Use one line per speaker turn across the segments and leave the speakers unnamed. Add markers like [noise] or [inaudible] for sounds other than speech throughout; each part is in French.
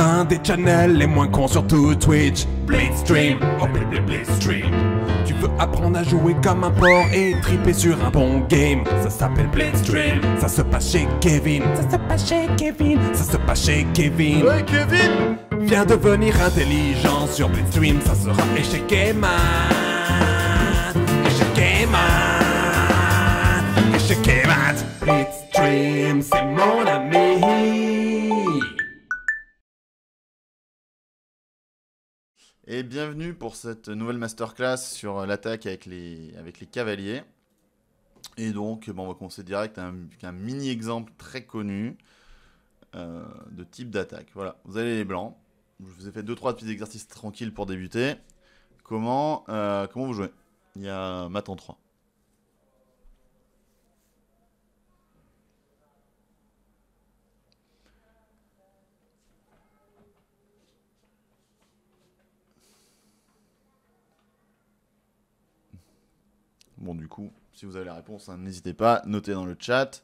un des channels les moins cons sur tout Twitch. Blitzstream, oh stream Tu veux apprendre à jouer comme un porc et triper sur un bon game. Ça s'appelle Blitzstream. Ça se passe chez Kevin. Ça se passe chez Kevin. Ça se passe chez Kevin. Ouais, Kevin! Viens devenir intelligent sur Stream Ça sera échec et Chez Échec et bienvenue pour cette nouvelle masterclass sur l'attaque avec les, avec les cavaliers. Et donc, bon, on va commencer direct un, un mini exemple très connu euh, de type d'attaque. Voilà, vous avez les blancs. Je vous ai fait 2-3 petits exercices tranquilles pour débuter. Comment, euh, comment vous jouez Il y a mat en 3. Bon, du coup, si vous avez la réponse, hein, n'hésitez pas, notez dans le chat.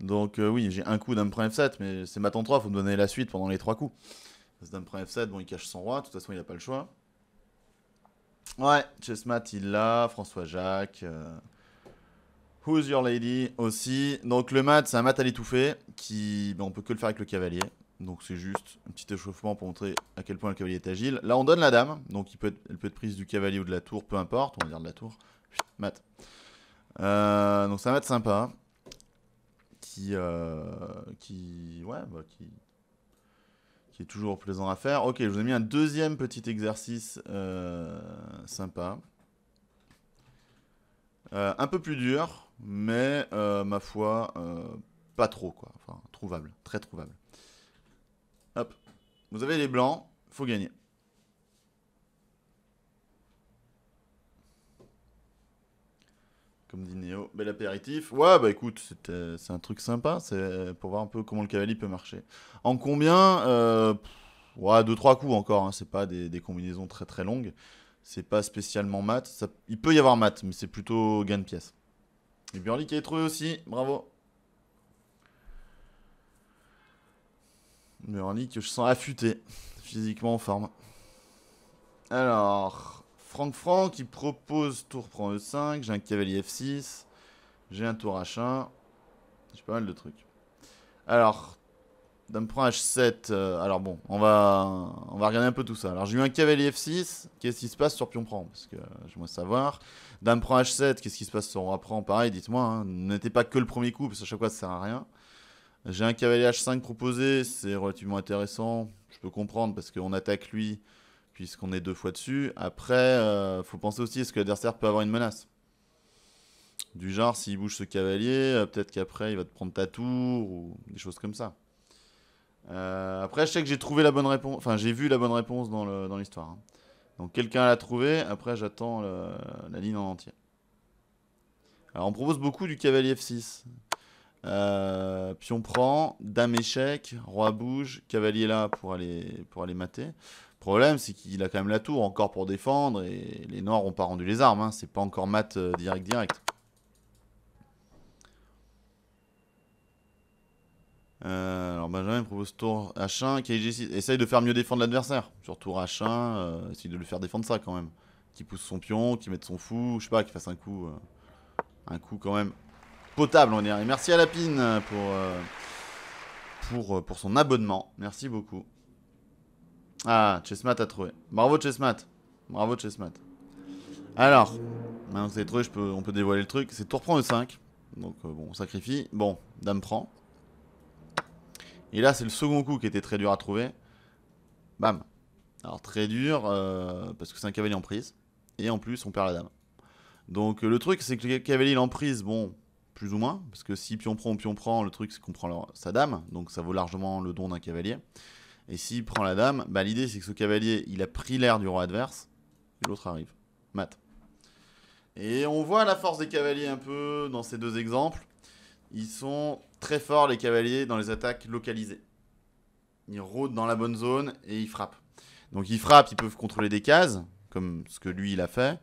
Donc euh, oui, j'ai un coup d'un F7, mais c'est mat en 3, faut me donner la suite pendant les trois coups. C'est d'un F7, bon, il cache son roi, de toute façon, il n'a pas le choix. Ouais, Chessmat, il l'a, François-Jacques... Euh, Who's Your Lady aussi. Donc le mat, c'est un mat à l'étouffer, qui ben, on peut que le faire avec le cavalier. Donc c'est juste un petit échauffement pour montrer à quel point le cavalier est agile. Là on donne la dame, donc il peut elle peut être prise du cavalier ou de la tour, peu importe, on va dire de la tour. Mat. Euh, donc ça va être sympa. Qui, euh, qui, ouais, bah, qui, qui est toujours plaisant à faire. Ok, je vous ai mis un deuxième petit exercice euh, sympa. un peu plus dur, mais ma foi, pas trop quoi. trouvable, très trouvable. Hop, vous avez les blancs, faut gagner. Comme dit Néo, bel apéritif. Ouais, bah écoute, c'est un truc sympa, c'est pour voir un peu comment le cavalier peut marcher. En combien euh, Ouais, 2 trois coups encore, hein. c'est pas des, combinaisons très très longues. C'est pas spécialement mat. il peut y avoir mat, mais c'est plutôt gain de pièces. Et Burly qui est trouvé aussi, bravo. Burly que je sens affûté, physiquement en forme. Alors, Franck Franck qui propose tour prend E5. J'ai un cavalier F6. J'ai un tour H1. J'ai pas mal de trucs. Alors, Dame prend H7. alors bon, on va, on va regarder un peu tout ça. Alors j'ai eu un cavalier F6. Qu'est-ce qui se passe sur pion prend Parce que je veux savoir. Dame prend H7. Qu'est-ce qui se passe sur roi prend Pareil, dites-moi. Hein, n'était pas que le premier coup, parce que à chaque fois ça sert à rien. J'ai un cavalier H5 proposé. C'est relativement intéressant. Je peux comprendre parce qu'on attaque lui puisqu'on est deux fois dessus. Après, il euh, faut penser aussi, est-ce que l'adversaire peut avoir une menace Du genre, s'il bouge ce cavalier, euh, peut-être qu'après, il va te prendre ta tour, ou des choses comme ça. Euh, après, je sais que j'ai trouvé la bonne réponse, enfin, j'ai vu la bonne réponse dans l'histoire. Hein. Donc, quelqu'un l'a trouvé, après, j'attends la ligne en entier. Alors, on propose beaucoup du cavalier F6. Puis pion prend, dame échec, roi bouge, cavalier là pour aller, pour aller mater. Le problème, c'est qu'il a quand même la tour encore pour défendre et les Noirs n'ont pas rendu les armes. Hein. C'est pas encore mat euh, direct direct. Euh, alors Benjamin propose tour H1, kg Essaye de faire mieux défendre l'adversaire. Sur tour H1, euh, essaye de le faire défendre ça quand même. Qui pousse son pion, qui mette son fou, je sais pas, qu'il fasse un coup. un coup quand même potable, on dirait. Merci à Lapine pour, pour, pour son abonnement. Merci beaucoup. Ah, Chessmat a trouvé. Bravo Chessmat. Bravo Chessmat. Alors, maintenant que c'est trouvé, je peux, on peut dévoiler le truc. C'est tour prend E5. Donc euh, bon, on sacrifie. Bon, dame prend. Et là, c'est le second coup qui était très dur à trouver. Bam. Alors très dur, euh, parce que c'est un cavalier en prise. Et en plus, on perd la dame. Donc euh, le truc, c'est que le cavalier en prise, bon, plus ou moins. Parce que si pion prend ou pion prend, le truc, c'est qu'on prend sa dame. Donc ça vaut largement le don d'un cavalier. Et s'il prend la dame, bah, l'idée c'est que ce cavalier, il a pris l'air du roi adverse, et l'autre arrive. Mat. Et on voit la force des cavaliers un peu dans ces deux exemples. Ils sont très forts, les cavaliers, dans les attaques localisées. Ils rôdent dans la bonne zone et ils frappent. Donc ils frappent, ils peuvent contrôler des cases, comme ce que lui il a fait,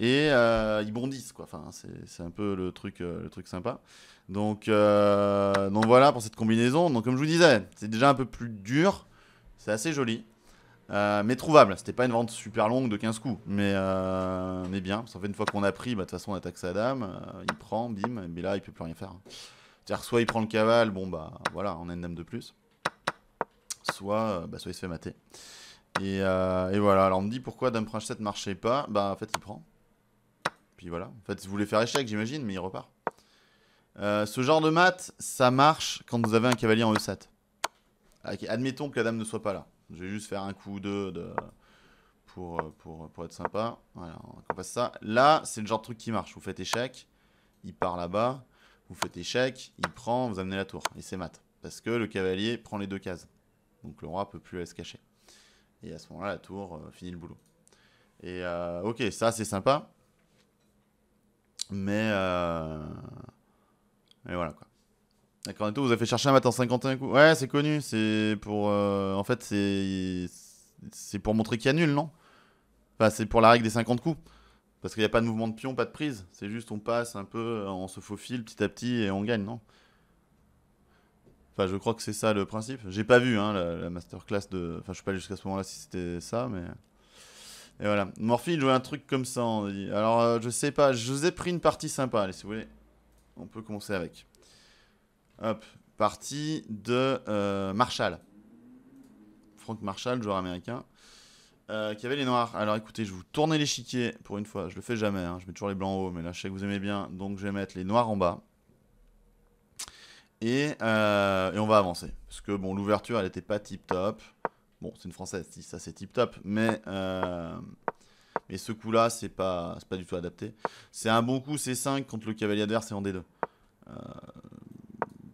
et euh, ils bondissent quoi. Enfin, c'est un peu le truc, euh, le truc sympa. Donc, euh, donc voilà pour cette combinaison. Donc comme je vous disais, c'est déjà un peu plus dur, c'est assez joli. Euh, mais trouvable, c'était pas une vente super longue de 15 coups, mais, euh, est bien, parce fait une fois qu'on a pris, bah, de toute façon on attaque sa dame, euh, il prend, bim, mais là il peut plus rien faire. Hein. C'est-à-dire soit il prend le caval, bon bah voilà, on a une dame de plus, soit, euh, bah, soit il se fait mater. Et, voilà, alors on me dit pourquoi dame prince 7 marchait pas, bah en fait il prend. Puis voilà, en fait il voulait faire échec j'imagine, mais il repart. ce genre de maths, ça marche quand vous avez un cavalier en E7. Ah, Admettons que la dame ne soit pas là. Je vais juste faire un coup ou deux pour, pour, pour, être sympa. Voilà, on passe ça. Là, c'est le genre de truc qui marche. Vous faites échec, il part là-bas. Vous faites échec, il prend, vous amenez la tour. Et c'est mat. Parce que le cavalier prend les deux cases. Donc le roi ne peut plus aller se cacher. Et à ce moment-là, la tour euh, finit le boulot. Et euh, ok, ça c'est sympa. Mais... Euh, voilà quoi. D'accord, vous avez fait chercher un matin 51 coups. Ouais, c'est connu. C'est pour. Euh, en fait, c'est. C'est pour montrer qu'il y a nul, non Enfin, c'est pour la règle des 50 coups. Parce qu'il n'y a pas de mouvement de pion, pas de prise. C'est juste on passe un peu, euh, on se faufile petit à petit et on gagne, non Enfin, je crois que c'est ça le principe. J'ai pas vu hein, la, master masterclass de. Enfin, je suis pas allé jusqu'à ce moment-là si c'était ça, mais. Et voilà. Morphy, il jouait un truc comme ça. Alors, euh, je sais pas. Je vous ai pris une partie sympa. Allez, si vous voulez, on peut commencer avec. Hop, partie de euh, Marshall. Frank Marshall, joueur américain. Euh, qui avait les noirs. Alors écoutez, je vais vous tourner l'échiquier pour une fois. Je le fais jamais, hein. je mets toujours les blancs en haut, mais là je sais que vous aimez bien, donc je vais mettre les noirs en bas. Et, euh, on va avancer. Parce que bon, l'ouverture elle n'était pas tip top. Bon, c'est une française, ça c'est tip top, mais, ce coup là c'est pas, pas du tout adapté. C'est un bon coup, c'est 5 contre le cavalier adverse, c'est en D2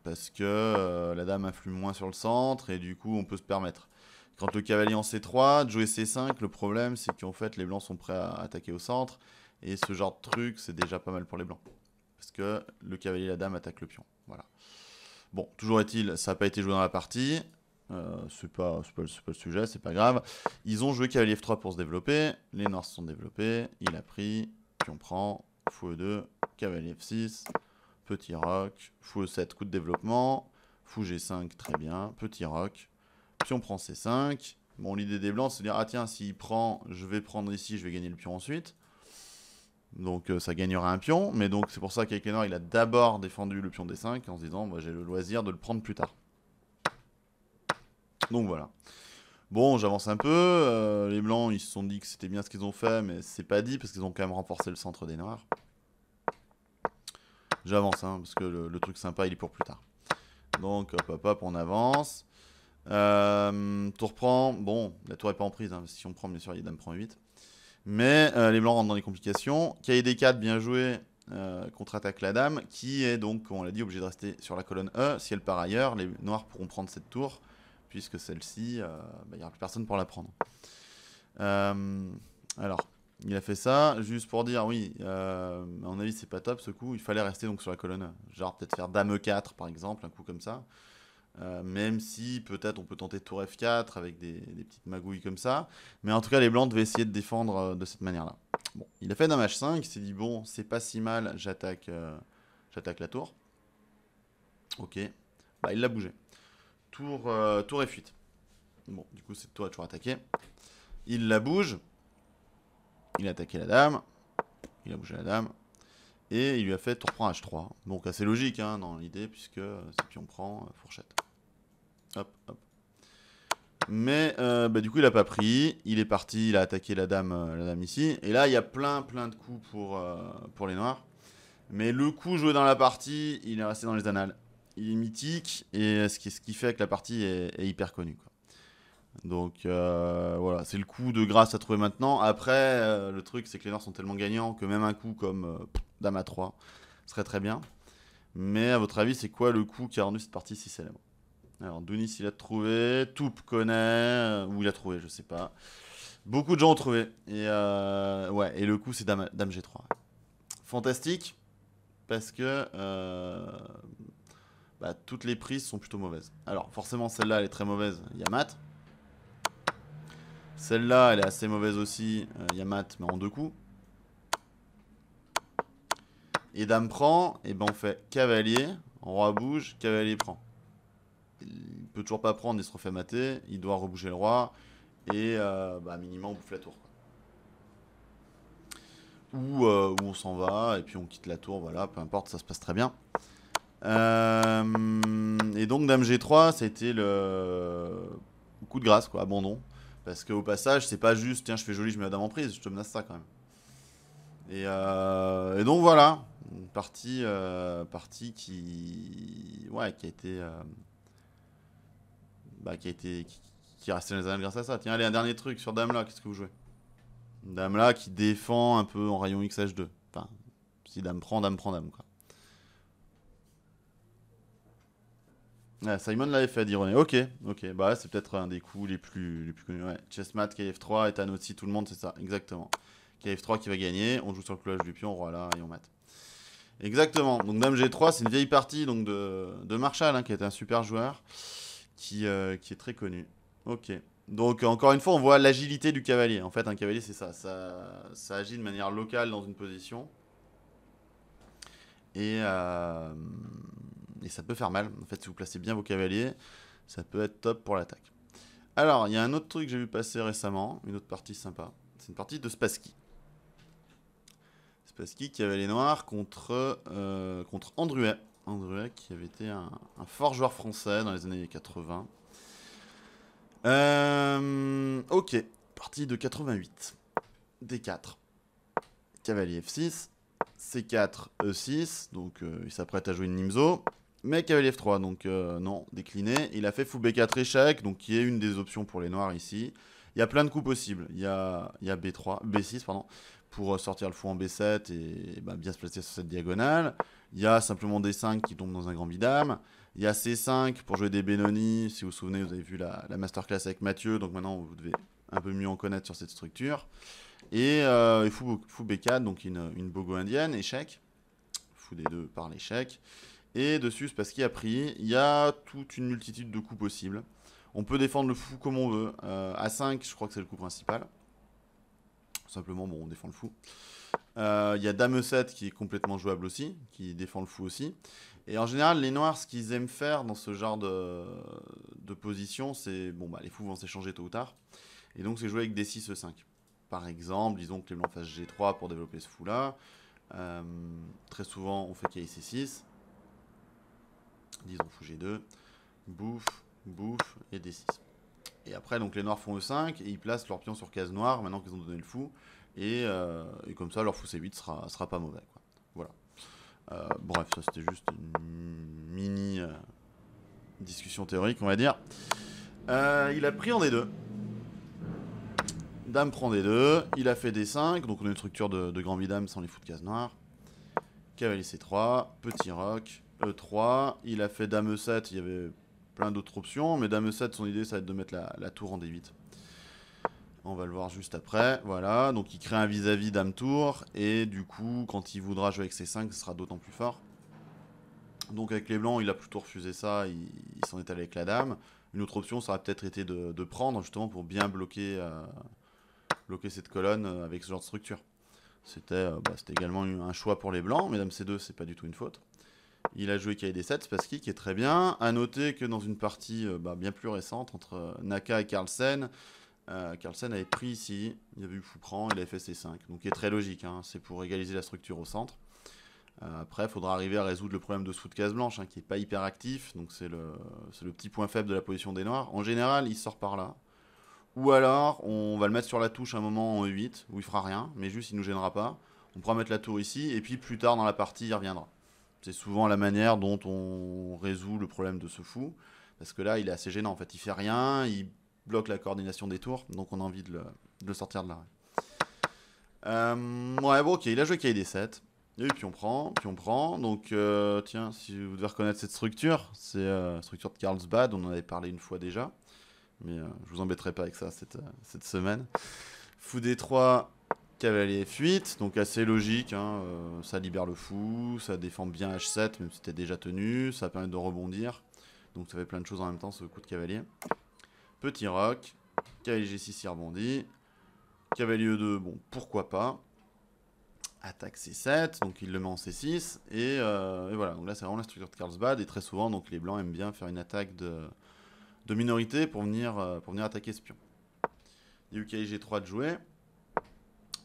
parce que euh, la dame influe moins sur le centre et du coup on peut se permettre. Quand le cavalier en C3, de jouer C5, le problème c'est qu'en fait les blancs sont prêts à attaquer au centre et ce genre de truc c'est déjà pas mal pour les blancs parce que le cavalier et la dame attaquent le pion. Voilà. Bon, toujours est-il, ça n'a pas été joué dans la partie. Ce euh, c'est pas, pas, le sujet, c'est pas grave. Ils ont joué cavalier F3 pour se développer. Les noirs se sont développés. Il a pris. Pion prend. Fou E2. Cavalier F6. Petit roc. Fou E7, coup de développement. Fou G5, très bien. Petit roc. on prend C5. Bon, l'idée des blancs, c'est de dire, ah tiens, s'il prend, je vais prendre ici, je vais gagner le pion ensuite. Donc euh, ça gagnera un pion, mais donc c'est pour ça qu'avec les noirs, il a d'abord défendu le pion D5 en se disant, j'ai le loisir de le prendre plus tard. Donc voilà. Bon, j'avance un peu. Euh, les blancs, ils se sont dit que c'était bien ce qu'ils ont fait, mais c'est pas dit parce qu'ils ont quand même renforcé le centre des noirs. J'avance, hein, parce que le, truc sympa, il est pour plus tard. Donc, hop, hop, on avance. Euh, tour prend. Bon, la tour n'est pas en prise. Hein, si on prend, bien sûr, les dame prend vite. Mais euh, les blancs rentrent dans les complications. Cahier 4 bien joué. Euh, contre-attaque la dame, qui est donc, comme on l'a dit, obligée de rester sur la colonne E. Si elle part ailleurs, les noirs pourront prendre cette tour, puisque celle-ci, bah, il n'y aura plus personne pour la prendre. alors, il a fait ça juste pour dire, oui, euh, à mon avis, c'est pas top ce coup. Il fallait rester donc sur la colonne. Genre peut-être faire Dame 4 par exemple, un coup comme ça. Euh, même si peut-être on peut tenter Tour F4 avec des, petites magouilles comme ça. Mais en tout cas, les Blancs devaient essayer de défendre euh, de cette manière-là. Bon, il a fait Dame H5. Il s'est dit, bon, c'est pas si mal, j'attaque j'attaque la tour. Ok. Bah, il l'a bougé. Tour, tour F8. Bon, du coup, c'est toi toujours attaqué. Il la bouge. Il a attaqué la dame. Il a bougé la dame. Et il lui a fait tour prend H3. Donc assez logique hein, dans l'idée, puisque euh, c'est on prend euh, fourchette. Hop, hop. Mais euh, bah, du coup, il n'a pas pris. Il est parti, il a attaqué la dame, la dame ici. Et là, il y a plein, plein de coups pour, pour les noirs. Mais le coup joué dans la partie, il est resté dans les annales. Il est mythique, et ce qui, ce qui fait que la partie est, est hyper connue. Quoi. Donc euh, voilà, c'est le coup de grâce à trouver maintenant. Après, euh, le truc, c'est que les Nords sont tellement gagnants que même un coup comme euh, Dame à 3 serait très bien. Mais à votre avis, c'est quoi le coup qui a rendu cette partie si célèbre Alors, Dunis il a trouvé. Toup connaît. Ou il a trouvé, je sais pas. Beaucoup de gens ont trouvé. Et, ouais, et le coup, c'est Dame, G3. Fantastique, parce que bah, toutes les prises sont plutôt mauvaises. Alors, forcément, celle-là, elle est très mauvaise. Il y a celle-là, elle est assez mauvaise aussi. a euh, Yamat, mais en deux coups. Et dame prend, et ben on fait cavalier, roi bouge, cavalier prend. Il peut toujours pas prendre, il se refait mater, il doit rebouger le roi, et euh, bah, minimum on bouffe la tour. Euh, ou, on s'en va, et puis on quitte la tour, voilà, peu importe, ça se passe très bien. et donc dame G3, ça a été le coup de grâce, quoi, abandon. Parce qu'au passage, c'est pas juste, tiens, je fais joli, je mets la dame en prise, je te menace ça quand même. Et, euh, donc voilà, une partie, euh, partie qui, ouais, qui a été, euh, bah, qui a été, qui, qui dans les grâce à ça. Tiens, allez, un dernier truc sur dame là, qu'est-ce que vous jouez Dame là qui défend un peu en rayon XH2. Enfin, si dame prend, dame prend dame quoi. Ah, Simon l'avait fait, dit Ok, ok, bah c'est peut-être un des coups les plus, les plus connus. Ouais. Chessmat, KF3, Ethan aussi, tout le monde, c'est ça, exactement. KF3 qui va gagner, on joue sur le collage du pion, roi là, et on mate. Exactement, donc Dame G3, c'est une vieille partie donc, de, Marshall, hein, qui est un super joueur, qui, euh, qui est très connu. Ok, donc encore une fois, on voit l'agilité du cavalier. En fait, un cavalier, c'est ça. ça, agit de manière locale dans une position. Et... Euh et ça peut faire mal. En fait, si vous placez bien vos cavaliers, ça peut être top pour l'attaque. Alors, il y a un autre truc que j'ai vu passer récemment, une autre partie sympa. C'est une partie de Spassky. Spassky qui avait les noirs contre, euh, contre Andruet. Andruet qui avait été un, fort joueur français dans les années 80. Euh, ok, partie de 88. D4. Cavalier F6. C4, E6. Donc euh, il s'apprête à jouer une Nimzo mec avait f 3 donc euh, non, décliné. Il a fait fou B4 échec, donc qui est une des options pour les noirs ici. Il y a plein de coups possibles. Il y a, B3, B6, pardon, pour euh, sortir le fou en B7 et, bah, bien se placer sur cette diagonale. Il y a simplement D5 qui tombe dans un grand bidame. Il y a C5 pour jouer des Benoni. Si vous vous souvenez, vous avez vu la, masterclass avec Mathieu, donc maintenant vous devez un peu mieux en connaître sur cette structure. Et euh, fou, fou B4, donc une, une bogo indienne, échec. Fou D2 par l'échec. Et dessus, c'est parce qu'il a pris. Il y a toute une multitude de coups possibles. On peut défendre le fou comme on veut. a euh, à 5, je crois que c'est le coup principal. Simplement, bon, on défend le fou. Euh, il y a Dame 7 qui est complètement jouable aussi, qui défend le fou aussi. Et en général, les noirs, ce qu'ils aiment faire dans ce genre de, position, c'est... Bon, bah, les fous vont s'échanger tôt ou tard. Et donc, c'est jouer avec d 6 E5. Par exemple, disons que les blancs fassent G3 pour développer ce fou-là. Euh, très souvent, on fait KC6. Disons fou G2, bouffe, bouffe et D6. Et après, donc les noirs font E5 et ils placent leur pion sur case noire maintenant qu'ils ont donné le fou. Et, euh, comme ça, leur fou C8 sera, sera pas mauvais. Voilà. Euh, bref, ça c'était juste une mini euh, discussion théorique, on va dire. il a pris en D2. Dame prend D2. Il a fait D5. Donc on a une structure de, de grand vidame sans les fous de case noire. Cavalier C3. Petit roc. E3. Il a fait Dame E7, il y avait plein d'autres options, mais Dame E7, son idée, ça va être de mettre la, tour en D8. On va le voir juste après. Voilà, donc il crée un vis-à-vis Dame Tour, et du coup, quand il voudra jouer avec c 5, ce sera d'autant plus fort. Donc avec les blancs, il a plutôt refusé ça, il, s'en est allé avec la Dame. Une autre option, ça aurait peut-être été de, prendre, justement, pour bien bloquer, euh, cette colonne euh, avec ce genre de structure. C'était euh, bah, également un choix pour les blancs, mais Dame C2, c'est pas du tout une faute. Il a joué KD 7, Spassky, qui est très bien. A noter que dans une partie euh, bah, bien plus récente entre euh, Naka et Carlsen, euh, Carlsen avait pris ici, il y avait eu Foucran, il a fait C5. Donc il est très logique, hein. c'est pour égaliser la structure au centre. après, il faudra arriver à résoudre le problème de sous de case blanche, hein, qui n'est pas hyper actif. Donc c'est le, petit point faible de la position des noirs. En général, il sort par là. Ou alors, on va le mettre sur la touche un moment en E8, où il fera rien, mais juste il ne nous gênera pas. On pourra mettre la tour ici, et puis plus tard dans la partie, il reviendra. C'est souvent la manière dont on résout le problème de ce fou. Parce que là, il est assez gênant. En fait, il fait rien, il bloque la coordination des tours. Donc, on a envie de le, sortir de là. Euh, ouais, bon, ok, il a joué kd 7. Et puis on prend, puis on prend. Donc, euh, tiens, si vous devez reconnaître cette structure, c'est euh, la structure de Carlsbad, on en avait parlé une fois déjà. Mais je vous embêterai pas avec ça cette, semaine. Fou D3, cavalier F8, donc assez logique, hein, euh, ça libère le fou, ça défend bien H7, même si c'était déjà tenu, ça permet de rebondir, donc ça fait plein de choses en même temps ce coup de cavalier. Petit rock. klg 6 il rebondit, cavalier E2, bon pourquoi pas, attaque C7, donc il le met en C6, euh, et, voilà, donc là c'est vraiment la structure de Carlsbad, et très souvent donc les blancs aiment bien faire une attaque de, minorité pour venir, euh, pour venir attaquer ce pion. Il y a eu 3 de jouer,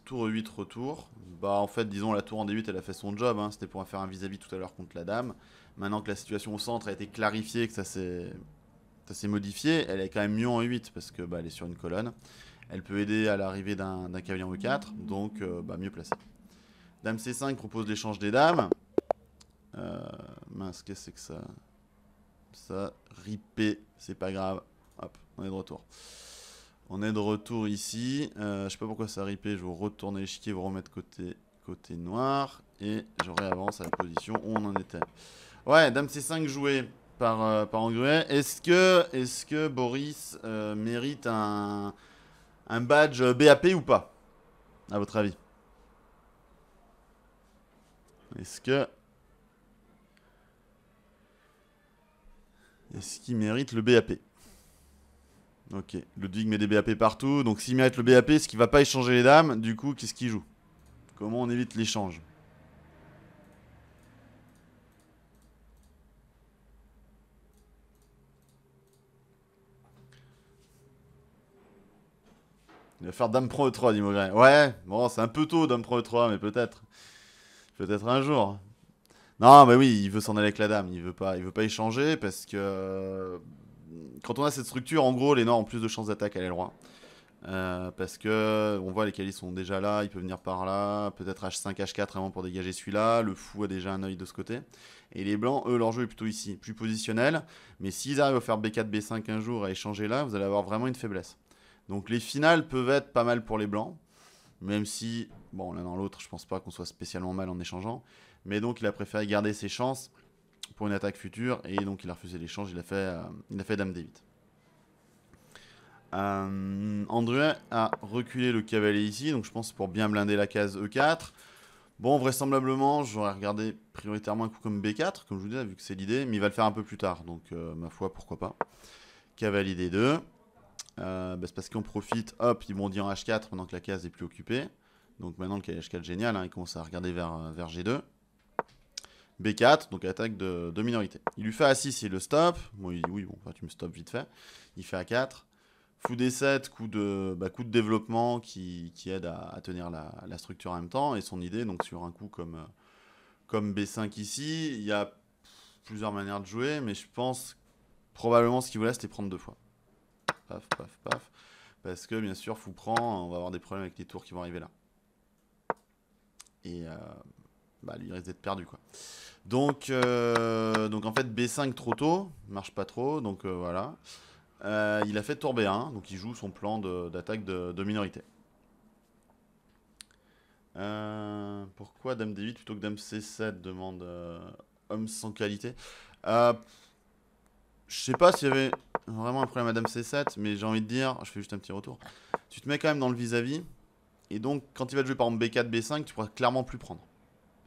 tour E8 retour. Bah en fait disons la tour en D8 elle a fait son job, hein. c'était pour faire un vis-à-vis tout à l'heure contre la dame. Maintenant que la situation au centre a été clarifiée, que ça s'est modifié, elle est quand même mieux en E8 parce que bah, elle est sur une colonne. Elle peut aider à l'arrivée d'un cavalier en E4, donc euh, bah, mieux placé. Dame C5 propose l'échange des dames. Euh, mince, qu'est-ce que c'est que ça Ça, ripé, c'est pas grave. Hop, on est de retour. On est de retour ici. Euh, je sais pas pourquoi ça a ripé. Je vais retourner l'échiquier, vous remettre côté, côté noir. Et je réavance à la position où on en était. Ouais, dame C5 joué par, euh, Est-ce que, est que Boris euh, mérite un, badge BAP ou pas À votre avis Est-ce que... Est-ce qu'il mérite le BAP Ok, Ludwig met des BAP partout. Donc s'il mérite le BAP, ce qui va pas échanger les dames, du coup, qu'est-ce qu'il joue Comment on évite l'échange Il va faire Dame Pro E3, dit Ouais, bon, c'est un peu tôt Dame Pro E3, mais peut-être. Peut-être un jour. Non, mais oui, il veut s'en aller avec la dame. Il veut pas, il veut pas échanger parce que quand on a cette structure, en gros, les noirs ont plus de chances d'attaque à l'aile roi. Euh, parce que on voit les calis sont déjà là, il peut venir par là, peut-être H5, H4 avant pour dégager celui-là, le fou a déjà un œil de ce côté. Et les blancs, eux, leur jeu est plutôt ici, plus positionnel, mais s'ils arrivent à faire B4, B5 un jour à échanger là, vous allez avoir vraiment une faiblesse. Donc les finales peuvent être pas mal pour les blancs, même si, bon, l'un dans l'autre, je pense pas qu'on soit spécialement mal en échangeant, mais donc il a préféré garder ses chances pour une attaque future et donc il a refusé l'échange, il a fait, euh, il a fait Dame D8. Euh, André a reculé le cavalier ici, donc je pense pour bien blinder la case E4. Bon, vraisemblablement, j'aurais regardé prioritairement un coup comme B4, comme je vous disais, vu que c'est l'idée, mais il va le faire un peu plus tard, donc euh, ma foi, pourquoi pas. Cavalier D2. Bah, c'est parce qu'on profite, hop, ils dire en H4 pendant que la case est plus occupée. Donc maintenant, le cavalier H4, génial, hein, il commence à regarder vers, vers G2. B4, donc attaque de, minorité. Il lui fait A6, il le stop. oui, bon, tu me stops vite fait. Il fait A4. Fou D7, coup de, bah, coup de développement qui, qui aide à, tenir la, structure en même temps. Et son idée, donc sur un coup comme, comme B5 ici, il y a plusieurs manières de jouer, mais je pense probablement ce qu'il voulait, c'était prendre deux fois. Paf, paf, paf. Parce que bien sûr, fou prend, on va avoir des problèmes avec les tours qui vont arriver là. Et, euh, bah, lui risque d'être perdu quoi. Donc, euh, donc en fait B5 trop tôt, marche pas trop, donc euh, voilà. Euh, il a fait tour B1, donc il joue son plan d'attaque de, minorité. pourquoi Dame D8 plutôt que Dame C7 demande homme sans qualité Je sais pas s'il y avait vraiment un problème à Dame C7, mais j'ai envie de dire, je fais juste un petit retour. Tu te mets quand même dans le vis-à-vis, -vis, et donc quand il va te jouer par exemple B4, B5, tu pourras clairement plus prendre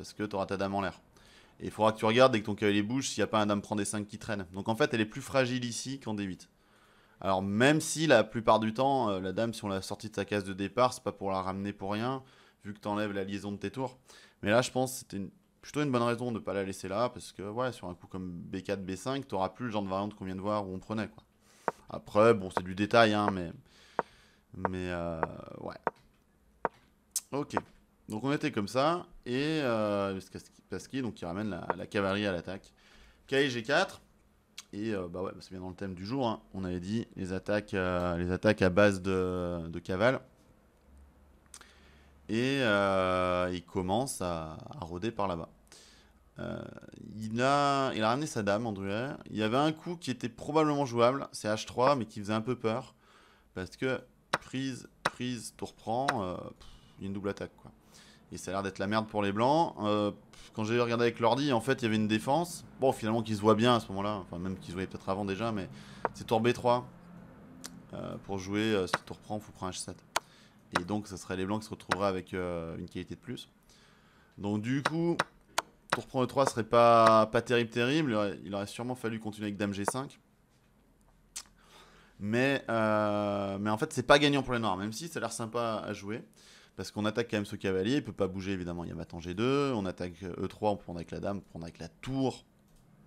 parce que tu auras ta dame en l'air. Et il faudra que tu regardes dès que ton cavalier bouge s'il n'y a pas un dame prend des 5 qui traîne. Donc en fait, elle est plus fragile ici qu'en D8. Alors même si la plupart du temps, euh, la dame, si on l'a sortie de sa case de départ, c'est pas pour la ramener pour rien, vu que tu enlèves la liaison de tes tours. Mais là, je pense que c'était plutôt une bonne raison de ne pas la laisser là, parce que ouais, sur un coup comme B4, B5, tu n'auras plus le genre de variante qu'on vient de voir où on prenait. Quoi. Après, bon, c'est du détail, hein, mais... Mais euh, ouais. Ok. Donc on était comme ça, et euh, donc qui ramène la, cavalerie à l'attaque. KG4, et euh, bah ouais, bah, c'est bien dans le thème du jour, hein. on avait dit les attaques, euh, les attaques à base de, cavale. Et euh, il commence à, rôder par là-bas. il, a, il a ramené sa dame André. Il y avait un coup qui était probablement jouable, c'est H3, mais qui faisait un peu peur. Parce que prise, prise, tour prend, une double attaque quoi. Et ça a l'air d'être la merde pour les blancs. Euh, quand j'ai regardé avec l'ordi, en fait, il y avait une défense. Bon, finalement, qui se voit bien à ce moment-là. Enfin, même qu'ils se voyait peut-être avant déjà, mais c'est tour B3. Euh, pour jouer, euh, si tour prend, il faut prendre H7. Et donc, ça serait les blancs qui se retrouveraient avec une qualité de plus. Donc, du coup, tour prend E3 serait pas, pas terrible, terrible. Il aurait, sûrement fallu continuer avec Dame G5. Mais, mais en fait, c'est pas gagnant pour les noirs, même si ça a l'air sympa à jouer. Parce qu'on attaque quand même ce cavalier, il peut pas bouger évidemment, il y a maintenant G2, on attaque E3, euh, e on prend avec la dame, on prend avec la tour,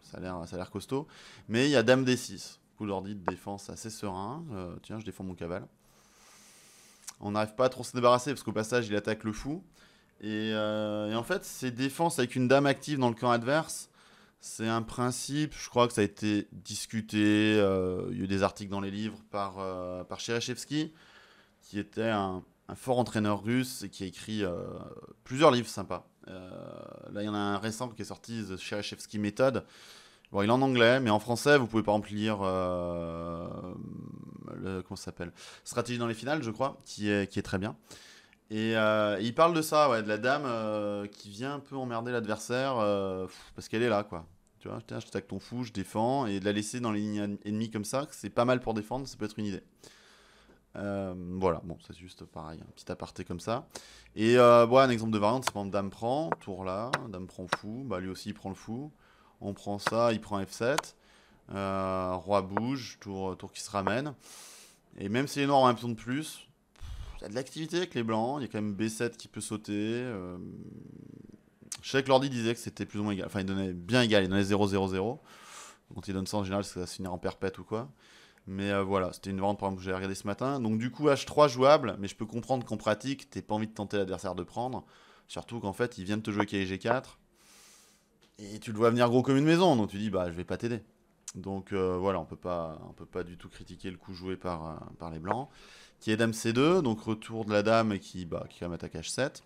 ça a l'air costaud. Mais il y a dame D6, coup d'ordi de défense assez serein, euh, tiens je défends mon caval. On n'arrive pas à trop se débarrasser parce qu'au passage il attaque le fou. Euh, et, en fait ces défenses avec une dame active dans le camp adverse, c'est un principe, je crois que ça a été discuté, il y a eu des articles dans les livres par, par qui était un un fort entraîneur russe qui a écrit euh, plusieurs livres sympas. Euh, là, il y en a un récent qui est sorti, The Cherechevsky Method. Bon, il est en anglais, mais en français, vous pouvez par exemple lire. Euh, le, comment ça s'appelle Stratégie dans les finales, je crois, qui est, qui est très bien. Et, il parle de ça, ouais, de la dame qui vient un peu emmerder l'adversaire parce qu'elle est là, quoi. Tu vois, je t'attaque ton fou, je défends, et de la laisser dans les lignes ennemies comme ça, c'est pas mal pour défendre, ça peut être une idée. Euh, voilà, bon, c'est juste pareil, un petit aparté comme ça. Et euh, bon, un exemple de variante, c'est quand Dame prend, tour là, Dame prend fou, bah lui aussi il prend le fou. On prend ça, il prend F7. Euh, roi bouge, tour, tour qui se ramène. Et même si les noirs ont un pion de plus, il y a de l'activité avec les blancs, il y a quand même B7 qui peut sauter. Je sais que l'ordi disait que c'était plus ou moins égal, enfin il donnait bien égal, il donnait 0, 0, 0. Quand il donne ça en général, ça va se finir en perpète ou quoi. Mais euh, voilà, c'était une vente pour exemple, que j'ai regardé ce matin. Donc du coup, H3 jouable, mais je peux comprendre qu'en pratique, t'es pas envie de tenter l'adversaire de prendre. Surtout qu'en fait, il vient de te jouer g 4 Et tu le vois venir gros comme une maison, donc tu dis, bah je vais pas t'aider. Donc euh, voilà, on peut pas, on peut pas du tout critiquer le coup joué par, euh, par les blancs. Qui est dame C2, donc retour de la dame qui, bah, qui quand même attaque H7.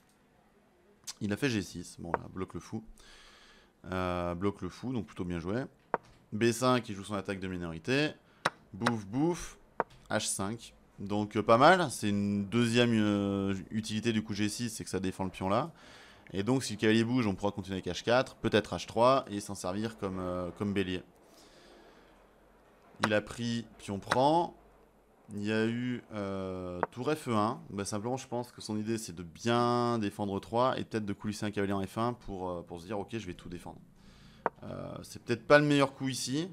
Il a fait G6, bon là, bloque le fou. bloque le fou, donc plutôt bien joué. B5, qui joue son attaque de minorité bouf bouffe. H5. Donc euh, pas mal. C'est une deuxième euh, utilité du coup G6, c'est que ça défend le pion là. Et donc si le cavalier bouge, on pourra continuer avec H4, peut-être H3, et s'en servir comme, euh, comme bélier. Il a pris pion prend. Il y a eu tour F1. Bah, simplement, je pense que son idée, c'est de bien défendre 3 et peut-être de coulisser un cavalier en F1 pour, pour se dire, ok, je vais tout défendre. c'est peut-être pas le meilleur coup ici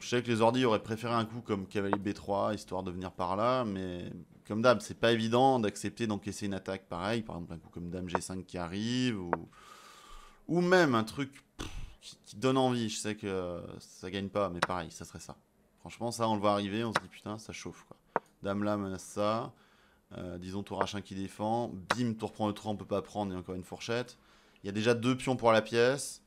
je sais que les ordi auraient préféré un coup comme cavalier B3, histoire de venir par là, mais comme dame c'est pas évident d'accepter d'encaisser une attaque pareille, par exemple un coup comme dame G5 qui arrive, ou, ou même un truc qui, donne envie. Je sais que ça gagne pas, mais pareil, ça serait ça. Franchement, ça, on le voit arriver, on se dit putain, ça chauffe. Quoi. Dame là menace ça, euh, disons tour H1 qui défend, bim, tour prend le 3, on peut pas prendre, et encore une fourchette. Il y a déjà deux pions pour la pièce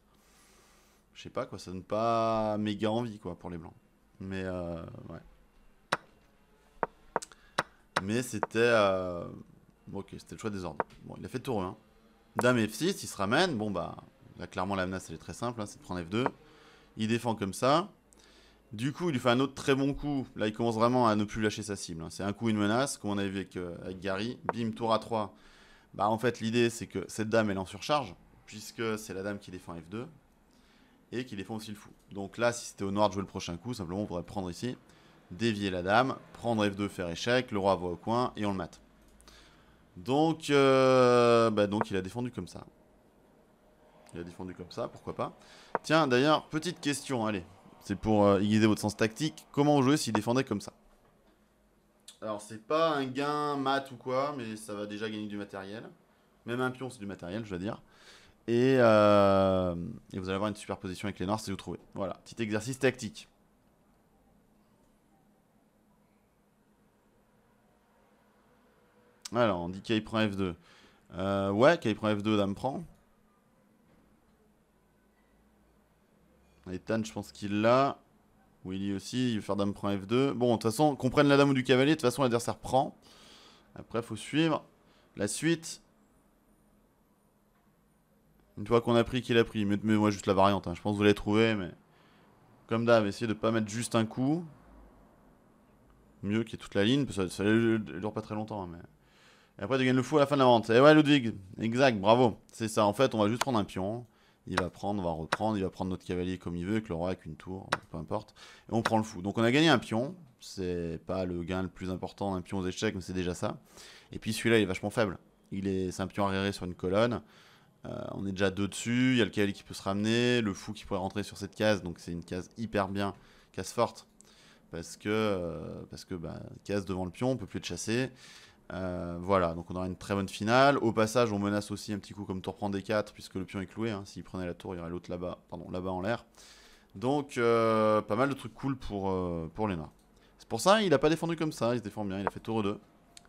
je sais pas quoi, ça donne pas méga envie quoi pour les blancs. Mais euh, ouais. Mais c'était. Euh, ok, c'était le choix des ordres. Bon, il a fait tour 1. Hein. Dame F6, il se ramène. Bon, bah, là, clairement, la menace, elle est très simple. Hein, c'est de prendre F2. Il défend comme ça. Du coup, il lui fait un autre très bon coup. Là, il commence vraiment à ne plus lâcher sa cible. Hein. C'est un coup, une menace, comme on avait vu avec, euh, avec Gary. Bim, tour à 3. Bah, en fait, l'idée, c'est que cette dame, elle est en surcharge, puisque c'est la dame qui défend F2 et qu'il défend aussi le fou. Donc là, si c'était au noir de jouer le prochain coup, simplement on pourrait prendre ici, dévier la dame, prendre F2, faire échec, le roi voit au coin et on le mate. Donc, euh, bah, donc il a défendu comme ça. Il a défendu comme ça, pourquoi pas. Tiens, d'ailleurs, petite question, allez. C'est pour euh, guider votre sens tactique. Comment jouer s'il défendait comme ça Alors, c'est pas un gain mat ou quoi, mais ça va déjà gagner du matériel. Même un pion, c'est du matériel, je veux dire. Euh, et, vous allez avoir une superposition avec les noirs si vous trouvez. Voilà, petit exercice tactique. Alors, on dit K prend F2. Euh, ouais, K prend F2, dame prend. Et je pense qu'il l'a. Willy aussi, il veut faire dame prend F2. Bon, de toute façon, qu'on prenne la dame ou du cavalier, de toute façon, l'adversaire prend. Après, il faut suivre la suite. Une fois qu'on a pris, qu'il a pris. Mettez-moi juste la variante. Hein. Je pense que vous l'avez trouvé, mais. Comme d'hab, essayez de ne pas mettre juste un coup. Mieux qu'il y ait toute la ligne, parce que ça, ne dure pas très longtemps. Hein, mais... Et après, tu gagnes le fou à la fin de la vente. Et ouais, Ludwig, exact, bravo. C'est ça, en fait, on va juste prendre un pion. Il va prendre, on va reprendre, il va prendre notre cavalier comme il veut, avec le roi, avec une tour, peu importe. Et on prend le fou. Donc on a gagné un pion. C'est pas le gain le plus important d'un pion aux échecs, mais c'est déjà ça. Et puis celui-là, il est vachement faible. Il est, c'est un pion arriéré sur une colonne. Euh, on est déjà deux dessus, il y a le cavalier qui peut se ramener, le fou qui pourrait rentrer sur cette case, donc c'est une case hyper bien, case forte. Parce que, euh, parce que bah, case devant le pion, on peut plus être chassé. Euh, voilà, donc on aura une très bonne finale. Au passage, on menace aussi un petit coup comme tour prend des 4, puisque le pion est cloué. Hein. S'il prenait la tour, il y aurait l'autre là-bas, pardon, là-bas en l'air. Donc, pas mal de trucs cool pour, euh, pour C'est pour ça, il n'a pas défendu comme ça, il se défend bien, il a fait tour 2.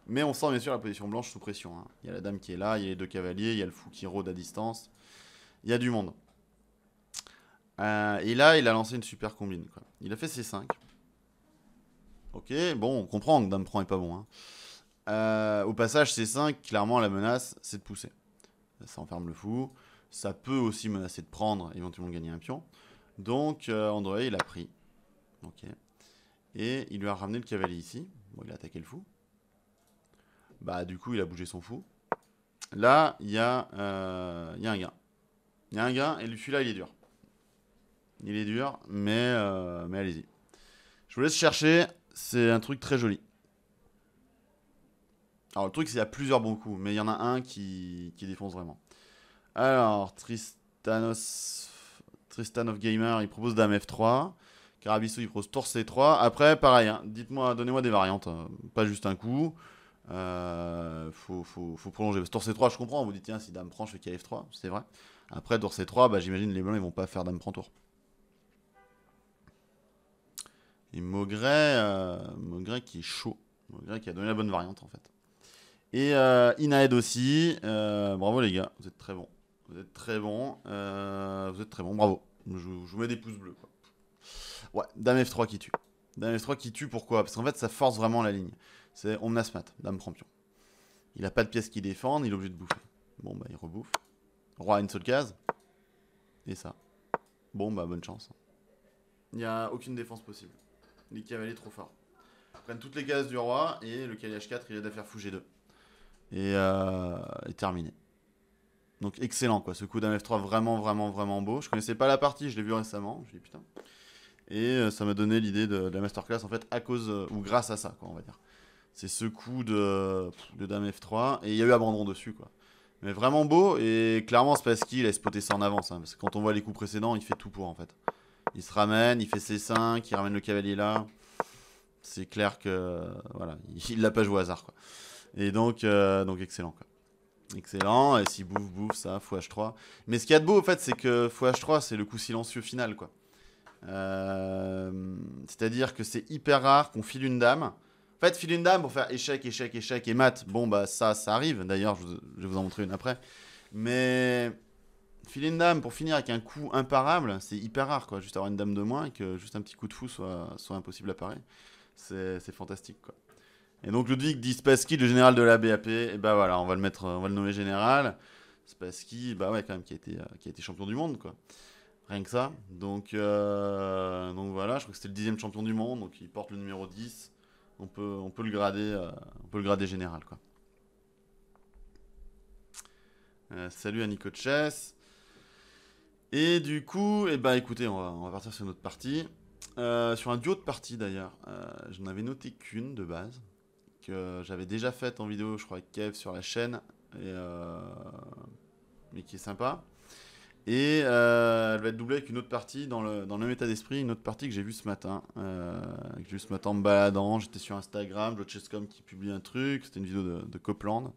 Mais on sent bien sûr la position blanche sous pression. Hein. Il y a la dame qui est là, il y a les deux cavaliers, il y a le fou qui rôde à distance. Il y a du monde. Euh, et là, il a lancé une super combine. Il a fait c 5. Ok, bon, on comprend que dame prend est pas bon. Hein. Euh, au passage, C5, clairement, la menace, c'est de pousser. Ça enferme le fou. Ça peut aussi menacer de prendre, éventuellement gagner un pion. Donc, euh, André, il a pris. Ok. Et il lui a ramené le cavalier ici. Bon, il a attaqué le fou. Bah, du coup, il a bougé son fou. Là, il y, y, a un euh, gain. Il y a un gain, et celui-là, il est dur. Il est dur, mais, euh, mais allez-y. Je vous laisse chercher, c'est un truc très joli. Alors, le truc, c'est qu'il y a plusieurs bons coups, mais il y en a un qui, qui défonce vraiment. Alors, Tristanos... Tristan of Gamer, il propose Dame F3. Carabissou, il propose Tour C3. Après, pareil, hein, dites-moi, donnez-moi des variantes, euh, pas juste un coup. Euh, faut, prolonger. Parce que Dorset 3, je comprends. On vous dit, tiens, si Dame prend, je fais f 3. C'est vrai. Après, Dorset 3, bah, j'imagine les blancs, ils vont pas faire Dame prend tour. Et Maugret, euh, qui est chaud. Maugret qui a donné la bonne variante, en fait. Et euh, Inaed aussi. Euh, bravo, les gars. Vous êtes très bons. Vous êtes très bons. Euh, vous êtes très bons. Bravo. Je, je, vous mets des pouces bleus. Ouais, Dame F3 qui tue. Dame F3 qui tue, pourquoi Parce qu'en fait, ça force vraiment la ligne. C'est on dame prend Il a pas de pièces qui défendent, il est obligé de bouffer. Bon bah il rebouffe. Roi à une seule case. Et ça. Bon bah bonne chance. Il n'y a aucune défense possible. Les cavaliers trop forts. Ils prennent toutes les cases du roi et le cavalier H4 il aide à faire fouger 2 Et, euh, terminé. Donc excellent quoi, ce coup d'un F3 vraiment vraiment vraiment beau. Je connaissais pas la partie, je l'ai vu récemment, je dis putain. Et euh, ça m'a donné l'idée de, la masterclass en fait à cause euh, ou grâce à ça quoi on va dire c'est ce coup de, Dame F3. Et il y a eu abandon dessus, quoi. Mais vraiment beau, et clairement c'est parce qu'il a spoté ça en avance. Hein, parce que quand on voit les coups précédents, il fait tout pour en fait. Il se ramène, il fait C5, il ramène le cavalier là. C'est clair que. Voilà, il l'a pas joué au hasard quoi. Et donc, euh, donc excellent Excellent, et si bouffe, bouffe, ça, h 3 Mais ce qui y a de beau, en fait, c'est que h 3 c'est le coup silencieux final, quoi. Euh, c'est-à-dire que c'est hyper rare qu'on file une dame, filer une dame pour faire échec, échec, échec et mat, bon, bah ça, ça arrive. D'ailleurs, je, vais vous en montrer une après. Mais filer une dame pour finir avec un coup imparable, c'est hyper rare, quoi. Juste avoir une dame de moins et que juste un petit coup de fou soit, soit impossible à parer. C'est fantastique, quoi. Et donc Ludwig dit Spassky, le général de la BAP, et bah voilà, on va le mettre, on va le nommer général. Spassky, bah ouais, quand même, qui a été, qui champion du monde, quoi. Rien que ça. Donc, euh, donc voilà, je crois que c'était le dixième champion du monde, donc il porte le numéro 10 on peut, on peut le grader, euh, on peut le grader général quoi. Euh, salut à Nico Chess. Et du coup, eh ben, écoutez, on va, partir sur une autre partie. Euh, sur un duo de partie d'ailleurs, j'en avais noté qu'une de base, que j'avais déjà faite en vidéo, je crois, avec Kev sur la chaîne, mais qui est sympa. Et euh, elle va être doublée avec une autre partie dans le, dans le même état d'esprit, une autre partie que j'ai vue ce matin. Euh, que j'ai vue ce matin en me baladant, j'étais sur Instagram, Joe qui publie un truc, c'était une vidéo de, Copland.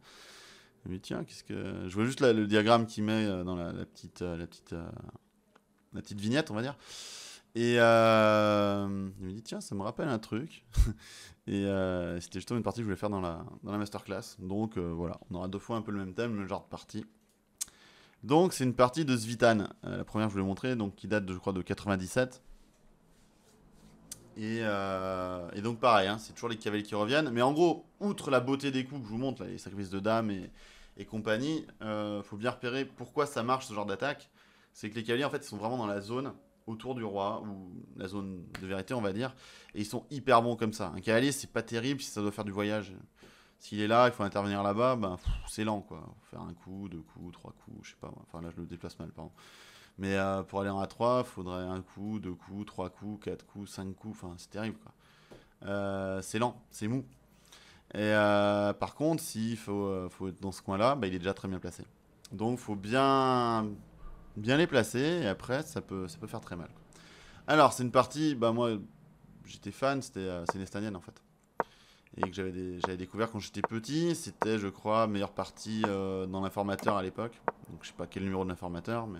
Je me dis, tiens, qu'est-ce que. Je vois juste le diagramme qu'il met euh, dans la, petite, la, petite, la petite vignette, on va dire. Et euh, il me dit, tiens, ça me rappelle un truc. [laughs] et c'était justement une partie que je voulais faire dans la, dans la masterclass. Donc voilà, on aura deux fois un peu le même thème, le genre de partie. Donc c'est une partie de Svitan. Euh, la première, je vous l'ai montrée, donc qui date, de, je crois, de 97. Et, euh, et donc pareil, hein, c'est toujours les cavaliers qui reviennent. Mais en gros, outre la beauté des coups que je vous montre, là, les sacrifices de dames et, compagnie, euh, faut bien repérer pourquoi ça marche ce genre d'attaque. C'est que les cavaliers, en fait, ils sont vraiment dans la zone autour du roi, ou la zone de vérité, on va dire. Et ils sont hyper bons comme ça. Un cavalier, c'est pas terrible si ça doit faire du voyage. S'il est là, il faut intervenir là-bas, ben, c'est lent, quoi. faire un coup, deux coups, trois coups, je sais pas. Enfin, là, je le déplace mal, pardon. Mais euh, pour aller en A3, il faudrait un coup, deux coups, trois coups, quatre coups, cinq coups. Enfin, c'est terrible, euh, c'est lent, c'est mou. Et euh, par contre, s'il faut, faut, être dans ce coin-là, ben, il est déjà très bien placé. Donc, faut bien, bien les placer. Et après, ça peut, ça peut faire très mal. Alors, c'est une partie, Ben moi, j'étais fan, c'était Estanienne, en fait et que j'avais découvert quand j'étais petit. C'était, je crois, meilleure partie euh, dans l'informateur à l'époque. Donc je sais pas quel numéro de l'informateur, mais.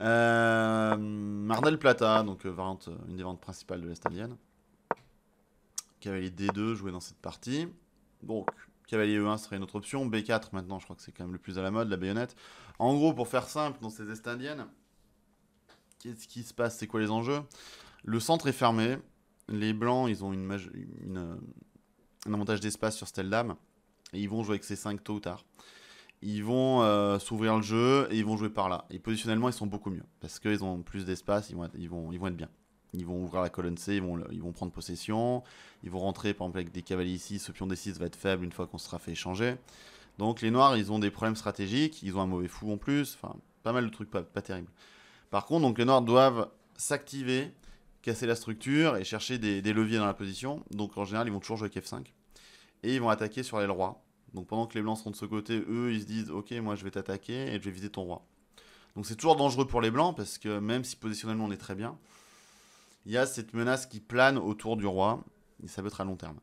Euh, Mardel Plata, donc euh, variante, une des ventes principales de l'Est indienne. Cavalier D2 joué dans cette partie. Donc, Cavalier E1 serait une autre option. B4 maintenant, je crois que c'est quand même le plus à la mode, la baïonnette. En gros, pour faire simple, dans ces Est indiennes, qu'est-ce qui se passe C'est quoi les enjeux Le centre est fermé, les Blancs, ils ont un avantage d'espace sur cette dame. Et ils vont jouer avec ces 5 tôt ou tard. Ils vont euh, s'ouvrir le jeu et ils vont jouer par là. Et positionnellement, ils sont beaucoup mieux. Parce qu'ils ont plus d'espace, ils vont, être, ils, vont, ils bien. Ils vont ouvrir la colonne C, ils vont, prendre possession. Ils vont rentrer, par exemple, avec des cavaliers ici. Ce pion D6 va être faible une fois qu'on sera fait échanger. Donc les Noirs, ils ont des problèmes stratégiques. Ils ont un mauvais fou en plus. Enfin, pas mal de trucs pas, pas terribles. Par contre, donc les Noirs doivent s'activer casser la structure et chercher des, leviers dans la position. Donc en général, ils vont toujours jouer avec F5. Et ils vont attaquer sur les rois. Donc pendant que les blancs seront de ce côté, eux, ils se disent Ok, moi je vais t'attaquer et je vais viser ton roi. Donc c'est toujours dangereux pour les blancs parce que même si positionnellement on est très bien, il y a cette menace qui plane autour du roi et ça peut être à long terme.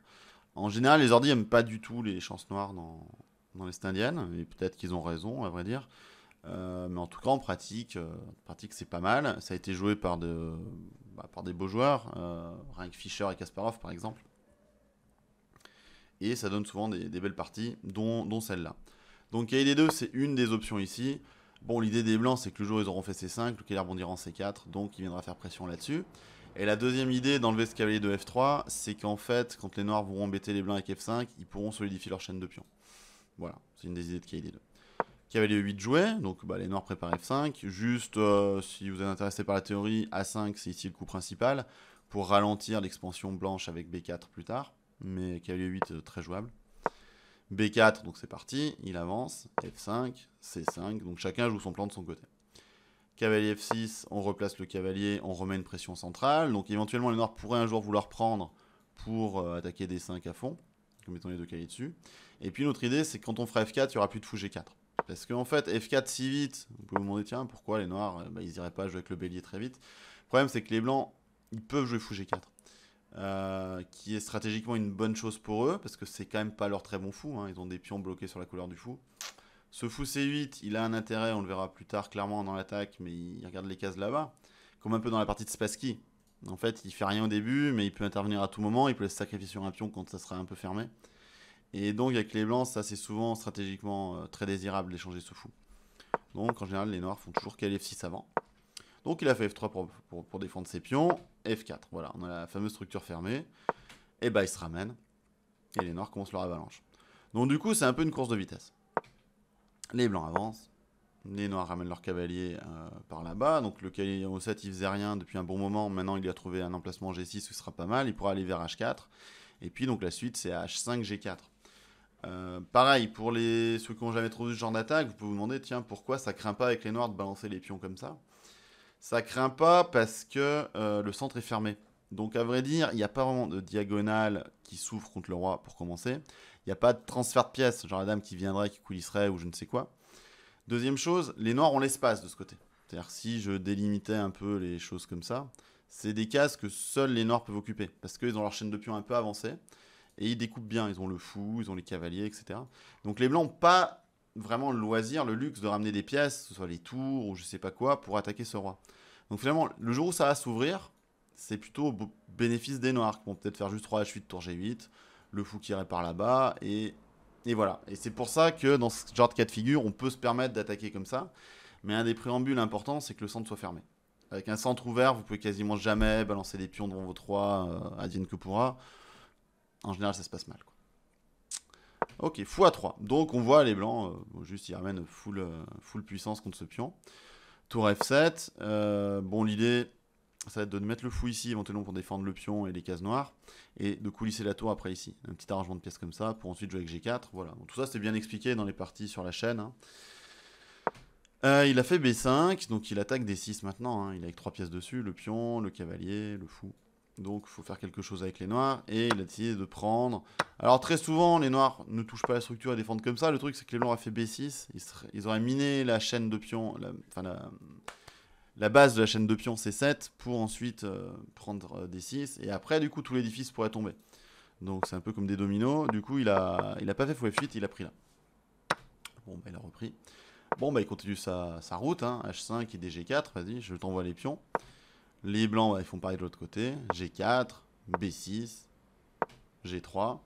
En général, les ordi n'aiment pas du tout les chances noires dans, dans l'Est indienne, et peut-être qu'ils ont raison, à vrai dire. Euh, mais en tout cas, en pratique, euh, pratique c'est pas mal. Ça a été joué par de, bah, par des beaux joueurs, euh, rien Fischer et Kasparov par exemple. Et ça donne souvent des, belles parties, dont, celle-là. Donc KD2, c'est une des options ici. Bon, l'idée des blancs, c'est que le jour ils auront fait C5, le Keller bondira en C4, donc il viendra faire pression là-dessus. Et la deuxième idée d'enlever ce cavalier de F3, c'est qu'en fait, quand les noirs vont embêter les blancs avec F5, ils pourront solidifier leur chaîne de pions. Voilà, c'est une des idées de KD2. Cavalier 8 joué, donc bah, les noirs préparent F5. Juste, euh, si vous êtes intéressé par la théorie, A5 c'est ici le coup principal pour ralentir l'expansion blanche avec B4 plus tard. Mais Cavalier euh, 8 très jouable. B4, donc c'est parti, il avance, F5, C5, donc chacun joue son plan de son côté. Cavalier F6, on replace le cavalier, on remet une pression centrale, donc éventuellement les noirs pourraient un jour vouloir prendre pour euh, attaquer D5 à fond, comme étant les deux cavaliers dessus. Et puis notre idée, c'est que quand on fera F4, il n'y aura plus de fou G4. Parce qu'en fait, F4 si vite, vous pouvez vous demander, tiens, pourquoi les noirs, euh, bah, ils iraient pas jouer avec le bélier très vite. Le problème, c'est que les blancs, ils peuvent jouer fou G4. Euh, qui est stratégiquement une bonne chose pour eux, parce que c'est quand même pas leur très bon fou, hein. ils ont des pions bloqués sur la couleur du fou. Ce fou C8, il a un intérêt, on le verra plus tard clairement dans l'attaque, mais il regarde les cases là-bas, comme un peu dans la partie de Spassky. En fait, il fait rien au début, mais il peut intervenir à tout moment, il peut sacrifier sur un pion quand ça sera un peu fermé. Et donc, avec les blancs, ça c'est souvent stratégiquement euh, très désirable d'échanger sous fou. Donc, en général, les noirs font toujours qu'elle F6 avant. Donc, il a fait F3 pour, pour, défendre ses pions. F4, voilà, on a la fameuse structure fermée. Et bah, il se ramène. Et les noirs commencent leur avalanche. Donc, du coup, c'est un peu une course de vitesse. Les blancs avancent. Les noirs ramènent leur cavalier euh, par là-bas. Donc, le cavalier au 7 il faisait rien depuis un bon moment. Maintenant, il a trouvé un emplacement G6 ce sera pas mal. Il pourra aller vers H4. Et puis, donc, la suite, c'est H5, G4. Euh, pareil, pour les, ceux qui n'ont jamais trouvé ce genre d'attaque, vous pouvez vous demander, tiens, pourquoi ça craint pas avec les noirs de balancer les pions comme ça Ça craint pas parce que euh, le centre est fermé. Donc à vrai dire, il n'y a pas vraiment de diagonale qui souffre contre le roi pour commencer. Il n'y a pas de transfert de pièces, genre la dame qui viendrait, qui coulisserait ou je ne sais quoi. Deuxième chose, les noirs ont l'espace de ce côté. C'est-à-dire si je délimitais un peu les choses comme ça, c'est des cases que seuls les noirs peuvent occuper, parce qu'ils ont leur chaîne de pions un peu avancée. Et ils découpent bien, ils ont le fou, ils ont les cavaliers, etc. Donc les blancs n'ont pas vraiment le loisir, le luxe de ramener des pièces, que ce soit les tours ou je sais pas quoi, pour attaquer ce roi. Donc finalement, le jour où ça va s'ouvrir, c'est plutôt au bénéfice des noirs, qui vont peut-être faire juste 3 H8, tour G8, le fou qui par là-bas, et, voilà. Et c'est pour ça que dans ce genre de cas de figure, on peut se permettre d'attaquer comme ça. Mais un des préambules importants, c'est que le centre soit fermé. Avec un centre ouvert, vous pouvez quasiment jamais balancer des pions devant vos 3, euh, à Adine que pourra en général, ça se passe mal. Quoi. Ok, à 3 Donc on voit les blancs, euh, juste ils ramènent euh, full, puissance contre ce pion. Tour F7. Euh, bon, l'idée, ça va être de mettre le fou ici, éventuellement pour défendre le pion et les cases noires, et de coulisser la tour après ici. Un petit arrangement de pièces comme ça, pour ensuite jouer avec G4. Voilà, tout ça c'était bien expliqué dans les parties sur la chaîne. Hein. il a fait B5, donc il attaque D6 maintenant. Hein. Il a avec trois pièces dessus, le pion, le cavalier, le fou. Donc il faut faire quelque chose avec les noirs. Et il a décidé de prendre... Alors très souvent, les noirs ne touchent pas la structure à défendre comme ça. Le truc, c'est que les noirs ont fait B6. Ils, auraient miné la chaîne de pions... La... Enfin, la... base de la chaîne de pions, C7, pour ensuite euh, prendre euh, D6. Et après, du coup, tout l'édifice pourrait tomber. Donc c'est un peu comme des dominos. Du coup, il a, pas fait fou F8, il a pris là. Bon, bah, il a repris. Bon, bah, il continue sa, route. H5 hein. et DG4, vas-y, je t'envoie les pions. Les blancs, ils font pareil de l'autre côté. G4, B6, G3.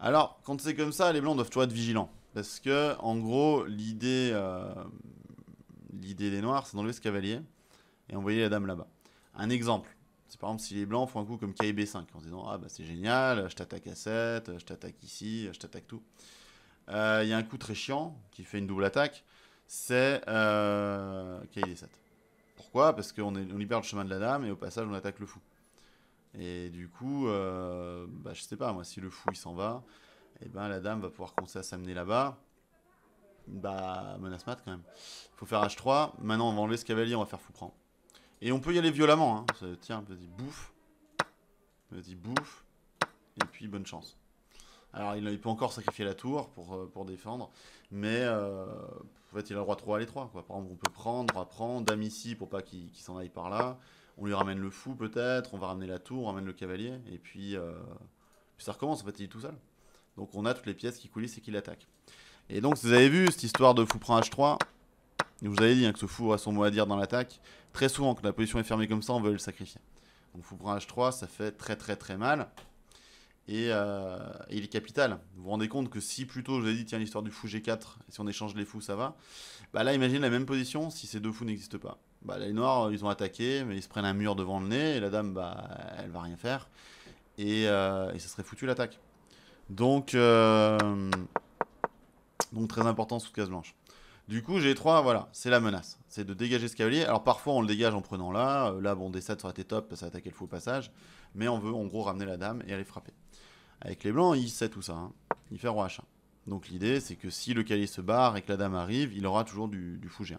Alors, quand c'est comme ça, les blancs doivent toujours être vigilants. Parce que, en gros, l'idée euh, l'idée des noirs, c'est d'enlever ce cavalier et envoyer la dame là-bas. Un exemple, c'est par exemple si les blancs font un coup comme KB5 en se disant Ah bah c'est génial, je t'attaque à 7, je t'attaque ici, je t'attaque tout. Euh, il y a un coup très chiant qui fait une double attaque, c'est euh, 7 parce qu'on on perd le chemin de la dame et au passage on attaque le fou. Et du coup, euh, bah, je sais pas, moi, si le fou il s'en va, et eh ben la dame va pouvoir commencer à s'amener là-bas. Bah, menace mat quand même. Faut faire H3. Maintenant, on va enlever ce cavalier, on va faire fou prend. Et on peut y aller violemment. Hein. Ça, tiens, vas-y, bouffe. Vas-y, bouffe. Et puis, bonne chance. Alors, il, peut encore sacrifier la tour pour euh, défendre. Mais euh, en fait, il a le droit de à à trois. Par exemple, on peut prendre, on prendre, dame ici pour pas qu'il s'en aille par là. On lui ramène le fou peut-être, on va ramener la tour, on ramène le cavalier. Et puis, euh, ça recommence, en fait, il est tout seul. Donc on a toutes les pièces qui coulissent et qui l'attaquent. Et donc, si vous avez vu cette histoire de fou prend H3. Je vous avez dit hein, que ce fou a son mot à dire dans l'attaque. Très souvent, quand la position est fermée comme ça, on veut le sacrifier. Donc fou prend H3, ça fait très très très mal. Euh, et, il est capital, Vous vous rendez compte que si plutôt je vous ai dit, tiens, l'histoire du fou G4, si on échange les fous, ça va. Bah là, imagine la même position si ces deux fous n'existent pas. Bah les noirs, ils ont attaqué, mais ils se prennent un mur devant le nez, et la dame, bah, elle va rien faire. Et, euh, ça serait foutu l'attaque. Donc, euh, donc, très important sous case blanche. Du coup, G3, voilà, c'est la menace. C'est de dégager ce cavalier. Alors parfois, on le dégage en prenant là. Là, bon, D7, ça aurait été top, ça attaquait le fou au passage. Mais on veut, en gros, ramener la dame et aller frapper. Avec les blancs, il sait tout ça. Hein. Il fait roi H1. Donc l'idée, c'est que si le calier se barre et que la dame arrive, il aura toujours du, du fou G1.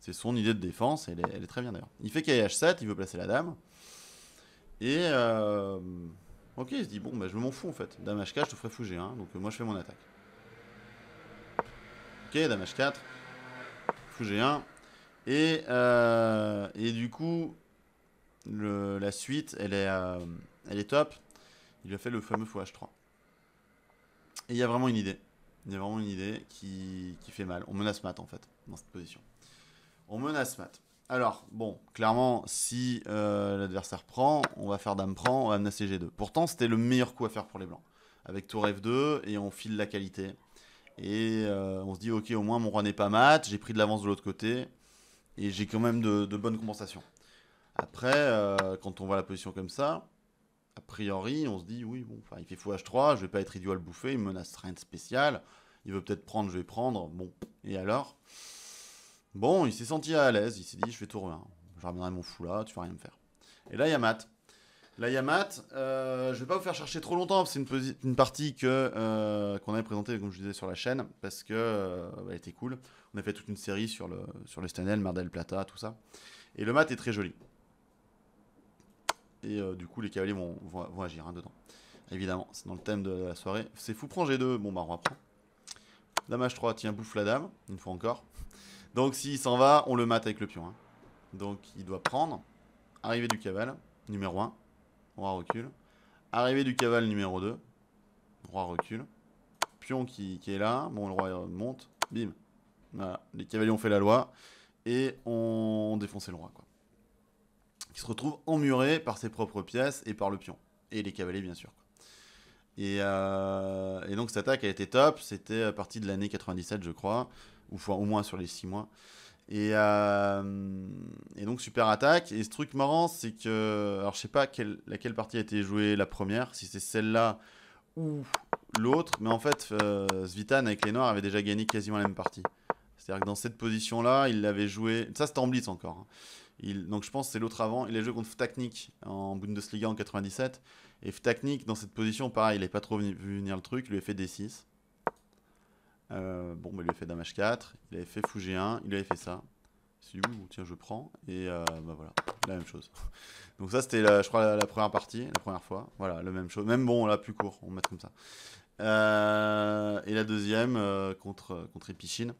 C'est son idée de défense, elle est, très bien d'ailleurs. Il fait h 7 il veut placer la dame. Et... Euh, ok, il se dit, bon, bah, je m'en fous en fait. Dame H4, je te ferai fou G1, hein. donc euh, moi je fais mon attaque. Ok, dame H4, fou G1. Et, euh, et du coup, la suite, elle est, elle est top il a fait le fameux h 3 Et il y a vraiment une idée. Il y a vraiment une idée qui, fait mal. On menace Mat en fait, dans cette position. On menace Mat. Alors, bon, clairement, si euh, l'adversaire prend, on va faire dame prend, on va menacer G2. Pourtant, c'était le meilleur coup à faire pour les blancs. Avec tour F2, et on file la qualité. Et euh, on se dit, ok, au moins mon roi n'est pas mat, j'ai pris de l'avance de l'autre côté, et j'ai quand même de, bonnes compensations. Après, euh, quand on voit la position comme ça, a priori, on se dit, oui, bon, il fait fou h 3 je vais pas être idiot à le bouffer, il me menace rien de spécial, il veut peut-être prendre, je vais prendre, bon, et alors Bon, il s'est senti à l'aise, il s'est dit, je vais tout rien, hein. je ramènerai mon fou là, tu vas rien me faire. Et là, il y a Matt. y a euh, je vais pas vous faire chercher trop longtemps, c'est une, partie que euh, qu'on avait présentée, comme je disais, sur la chaîne, parce que euh, bah, était cool. On a fait toute une série sur le sur le Stanel, Mardel Plata, tout ça. Et le mat est très joli et euh, du coup les cavaliers vont, agir hein, dedans. Évidemment, c'est dans le thème de la soirée. C'est fou, prends G2, bon bah on reprend. Dame 3 tiens, bouffe la dame, une fois encore. Donc s'il s'en va, on le mate avec le pion. Hein. Donc il doit prendre. Arrivée du caval numéro 1. Roi recule. Arrivée du caval numéro 2. Roi recule. Pion qui, est là. Bon, le roi euh, monte. Bim. Voilà. Les cavaliers ont fait la loi. Et on défoncé le roi, quoi qui se retrouve emmuré par ses propres pièces et par le pion. Et les cavaliers, bien sûr. Euh, et, donc cette attaque a été top, c'était à partir de l'année 97 je crois, ou au moins sur les 6 mois. Euh, et, donc super attaque, et ce truc marrant c'est que, alors je sais pas quelle, laquelle partie a été jouée la première, si c'est celle-là ou l'autre, mais en fait Svitan euh, avec les Noirs avait déjà gagné quasiment la même partie. C'est-à-dire que dans cette position-là, il l'avait joué, ça c'était en blitz encore, hein donc je pense que c'est l'autre avant. Il a joué contre Ftaknik en Bundesliga en 97. Et Ftaknik, dans cette position, pareil, il n'est pas trop vu venir le truc. Il lui a fait D6. Euh, bon, bah, il lui a fait Dame 4 Il avait fait Fou 1 Il lui avait fait ça. si s'est dit, tiens, je prends. Et euh, bah, voilà, la même chose. [laughs] Donc ça, c'était, je crois, la, première partie, la première fois. Voilà, la même chose. Même bon, là, plus court, on met comme ça. Euh, et la deuxième, contre, contre Epichine.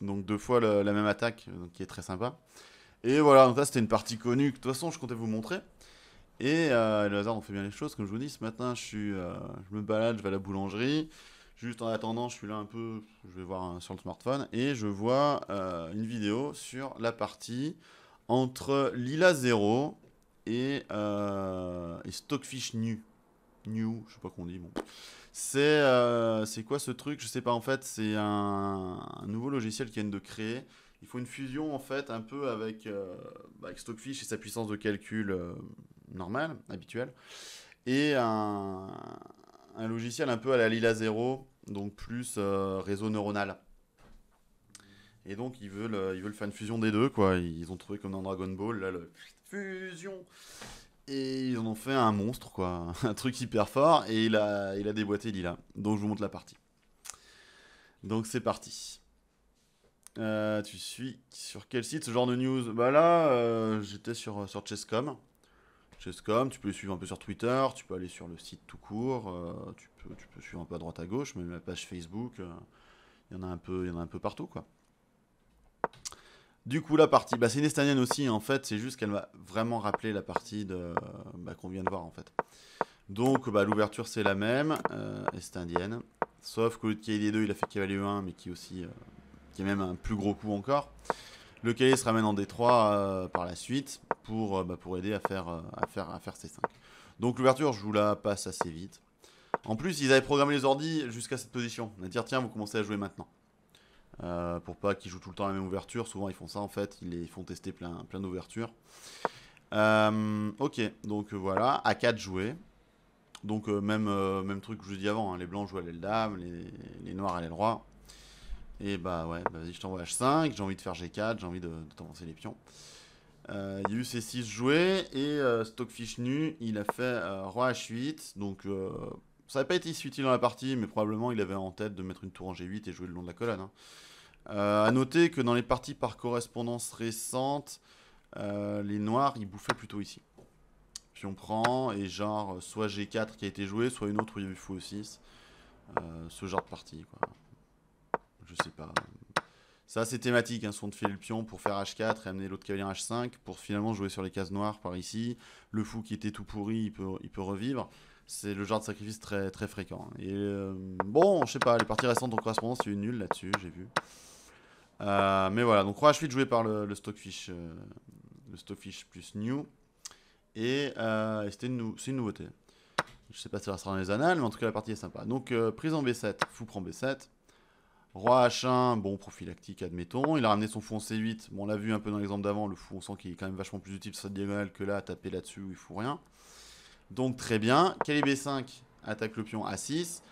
Donc deux fois la même attaque, donc, qui est très sympa. Et voilà, donc là c'était une partie connue de toute façon je comptais vous montrer. Et euh, le hasard on fait bien les choses, comme je vous dis, ce matin je, euh, je me balade, je vais à la boulangerie. Juste en attendant, je suis là un peu, je vais voir euh, sur le smartphone, et je vois une vidéo sur la partie entre Lila 0 et, et Stockfish New. New, je sais pas qu'on dit, bon. C'est quoi ce truc Je sais pas, en fait, c'est un, un nouveau logiciel qu'ils viennent de créer il faut une fusion en fait un peu avec, euh, bah, Stockfish et sa puissance de calcul euh, normale, habituelle, et un, logiciel un peu à la Lila 0, donc plus euh, réseau neuronal. Et donc ils veulent, ils veulent faire une fusion des deux, quoi. Ils ont trouvé comme dans Dragon Ball, là, le fusion. Et ils en ont fait un monstre, quoi. [laughs] un truc hyper fort, et il a, il a déboîté Lila. Donc je vous montre la partie. Donc c'est parti. Euh, tu suis sur quel site ce genre de news Bah là, euh, j'étais euh, sur, Chesscom. Chesscom, tu peux suivre un peu sur Twitter, tu peux aller sur le site tout court, tu, peux, tu peux suivre un peu à droite à gauche, même la page Facebook, il y, en a un peu, y en a un peu partout quoi. Du coup, la partie, bah, c'est une estanienne aussi en fait, c'est juste qu'elle m'a vraiment rappelé la partie de, bah, qu'on vient de voir en fait. Donc bah, l'ouverture c'est la même, est Sauf que lieu de 2 il a fait cavalier 1 mais qui aussi qui est même un plus gros coup encore. Le cahier se ramène en D3 euh, par la suite pour, euh, bah, pour aider à faire, euh, à, faire, à faire ces 5. Donc l'ouverture, je vous la passe assez vite. En plus, ils avaient programmé les ordis jusqu'à cette position. On a dit ah, tiens, vous commencez à jouer maintenant. pour pas qu'ils jouent tout le temps la même ouverture. Souvent, ils font ça en fait. Ils les font tester plein, plein d'ouvertures. ok, donc voilà. a 4 joué. Donc même, même truc que je vous dis avant. Hein. Les blancs jouent à l'aile dame, les, les noirs à l'aile roi. Et bah ouais, bah, vas-y, je t'envoie H5, j'ai envie de faire G4, j'ai envie de, t'avancer les pions. Euh, il y a eu C6 joué, et euh, Stockfish nu, il a fait euh, Roi H8, donc ça n'a pas été si utile dans la partie, mais probablement il avait en tête de mettre une tour en G8 et jouer le long de la colonne. A hein. à noter que dans les parties par correspondance récentes, les noirs, ils bouffaient plutôt ici. Puis on prend, et genre, soit G4 qui a été joué, soit une autre où il y a eu fou 6 ce genre de partie, quoi je sais pas. Ça, c'est thématique, hein, son de filer le pion pour faire H4 et amener l'autre cavalier H5 pour finalement jouer sur les cases noires par ici. Le fou qui était tout pourri, il peut, il peut revivre. C'est le genre de sacrifice très, très fréquent. Et euh, bon, je sais pas, les parties récentes en correspondance, c'est y a nul là-dessus, j'ai vu. Euh, mais voilà, donc Roi H8 joué par le, Stockfish, euh, le Stockfish plus New. Et, c'était une, une, nouveauté. Je sais pas si ça sera dans les annales, mais en tout cas la partie est sympa. Donc prise en B7, fou prend B7. Roi H1, bon, prophylactique, admettons. Il a ramené son fou en C8. on l'a vu un peu dans l'exemple d'avant, le fou, on sent qu'il est quand même vachement plus utile sur cette diagonale que là, à taper là-dessus où il fout rien. Donc, très bien. calibé B5, attaque le pion A6.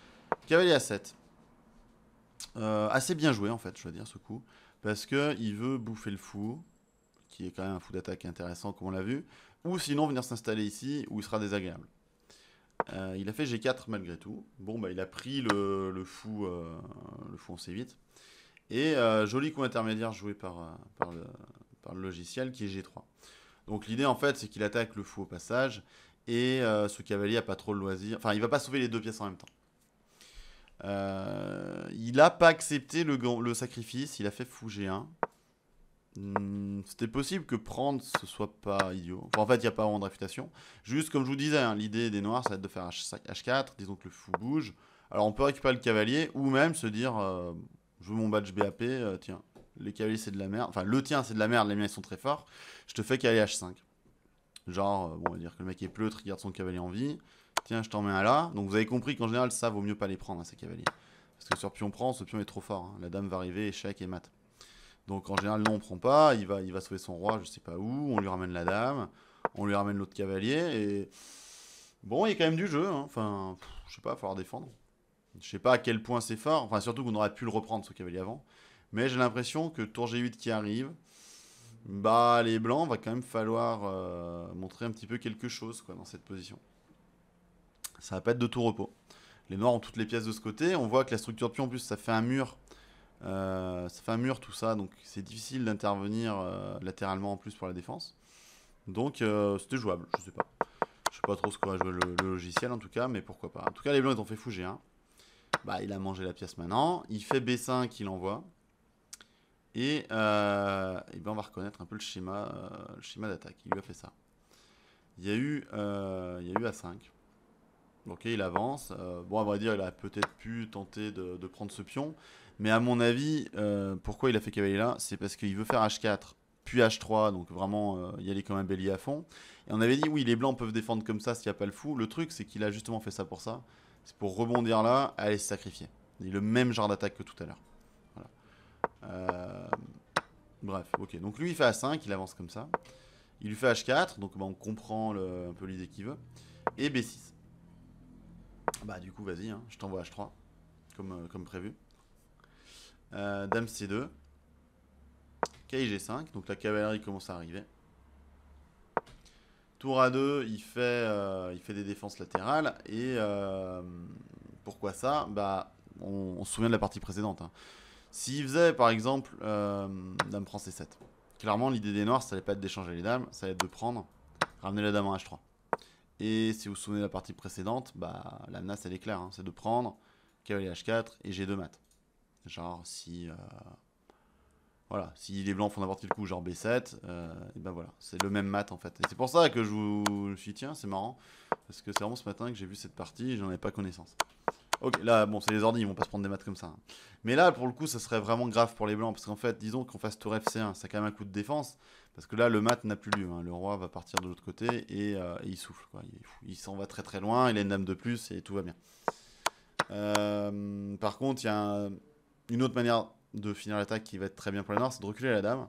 Cavalier A7. Euh, assez bien joué, en fait, je dois dire, ce coup. Parce qu'il veut bouffer le fou, qui est quand même un fou d'attaque intéressant, comme on l'a vu. Ou sinon, venir s'installer ici, où il sera désagréable. Euh, il a fait G4 malgré tout. Bon, bah, il a pris le, fou, le fou en euh, C8. Et euh, joli coup intermédiaire joué par, le, logiciel qui est G3. Donc l'idée en fait, c'est qu'il attaque le fou au passage. Et ce cavalier a pas trop le loisir. Enfin, il va pas sauver les deux pièces en même temps. il n'a pas accepté le, le sacrifice. Il a fait fou G1. Hmm, c'était possible que prendre ce soit pas idiot. en fait, il n'y a pas vraiment de réfutation. Juste comme je vous disais, hein, l'idée des noirs, ça va être de faire H4, disons que le fou bouge. Alors on peut récupérer le cavalier ou même se dire euh, je veux mon badge BAP, euh, tiens, les cavaliers c'est de la merde. Enfin, le tien c'est de la merde, les miens ils sont très forts. Je te fais cavalier H5. Genre, euh, on va dire que le mec est pleutre, il garde son cavalier en vie. Tiens, je t'en mets un là. Donc vous avez compris qu'en général, ça vaut mieux pas les prendre, hein, ces cavaliers. Parce que sur pion prend, ce pion est trop fort. Hein. La dame va arriver, échec et mat. Donc en général, non, on prend pas. Il va, il va sauver son roi, je sais pas où. On lui ramène la dame. On lui ramène l'autre cavalier. Et bon, il y a quand même du jeu. Hein. Enfin, je sais pas, il va falloir défendre. Je sais pas à quel point c'est fort. Enfin, surtout qu'on aurait pu le reprendre, ce cavalier avant. Mais j'ai l'impression que tour G8 qui arrive, bah les blancs, va quand même falloir euh, montrer un petit peu quelque chose quoi, dans cette position. Ça va pas être de tout repos. Les noirs ont toutes les pièces de ce côté. On voit que la structure de pion, en plus, ça fait un mur euh, ça fait un mur tout ça, donc c'est difficile d'intervenir euh, latéralement en plus pour la défense. Donc euh, c'était jouable, je sais pas. Je sais pas trop ce qu'aurait joué le, logiciel en tout cas, mais pourquoi pas. En tout cas, les blancs ils ont fait fouger hein. Bah, il a mangé la pièce maintenant. Il fait B5, il envoie. Et, eh ben on va reconnaître un peu le schéma, le schéma d'attaque. Il lui a fait ça. Il y a eu, il y a eu A5. Ok, il avance. bon, à vrai dire, il a peut-être pu tenter de, de prendre ce pion. Mais à mon avis, euh, pourquoi il a fait Cavalier là C'est parce qu'il veut faire H4, puis H3, donc vraiment il euh, y aller comme un bélier à fond. Et on avait dit, oui, les blancs peuvent défendre comme ça s'il n'y a pas le fou. Le truc, c'est qu'il a justement fait ça pour ça. C'est pour rebondir là, aller se sacrifier. Il le même genre d'attaque que tout à l'heure. Euh, bref, ok. Donc lui, il fait A5, il avance comme ça. Il lui fait H4, donc bah, on comprend un peu l'idée qu'il veut. Et B6. Bah du coup, vas-y, hein, je t'envoie H3, comme, comme prévu. Euh, dame C2. Kg 5 donc la cavalerie commence à arriver. Tour A2, il fait, euh, il fait des défenses latérales. Et euh, pourquoi ça bah, on, se souvient de la partie précédente. Hein. S'il faisait, par exemple, dame prend C7. Clairement, l'idée des noirs, ça n'allait pas être d'échanger les dames, ça allait être de prendre, ramener la dame en H3. Et si vous vous souvenez de la partie précédente, bah, la menace, elle est claire. Hein. c'est de prendre, cavalier H4 et G2 mat. Genre, si. Euh, voilà, si les blancs font n'importe quel coup, genre B7, euh, et ben voilà, c'est le même mat en fait. Et c'est pour ça que je vous suis tiens, c'est marrant, parce que c'est vraiment ce matin que j'ai vu cette partie, j'en ai pas connaissance. Ok, là, bon, c'est les ordi, ils vont pas se prendre des maths comme ça. Hein. Mais là, pour le coup, ça serait vraiment grave pour les blancs, parce qu'en fait, disons qu'on fasse tour fc 1 a quand même un coup de défense, parce que là, le mat n'a plus lieu, hein. le roi va partir de l'autre côté, et, euh, il souffle, quoi. Il, s'en va très très loin, il a une dame de plus, et tout va bien. par contre, il y a un une autre manière de finir l'attaque qui va être très bien pour les noirs, c'est de reculer la dame.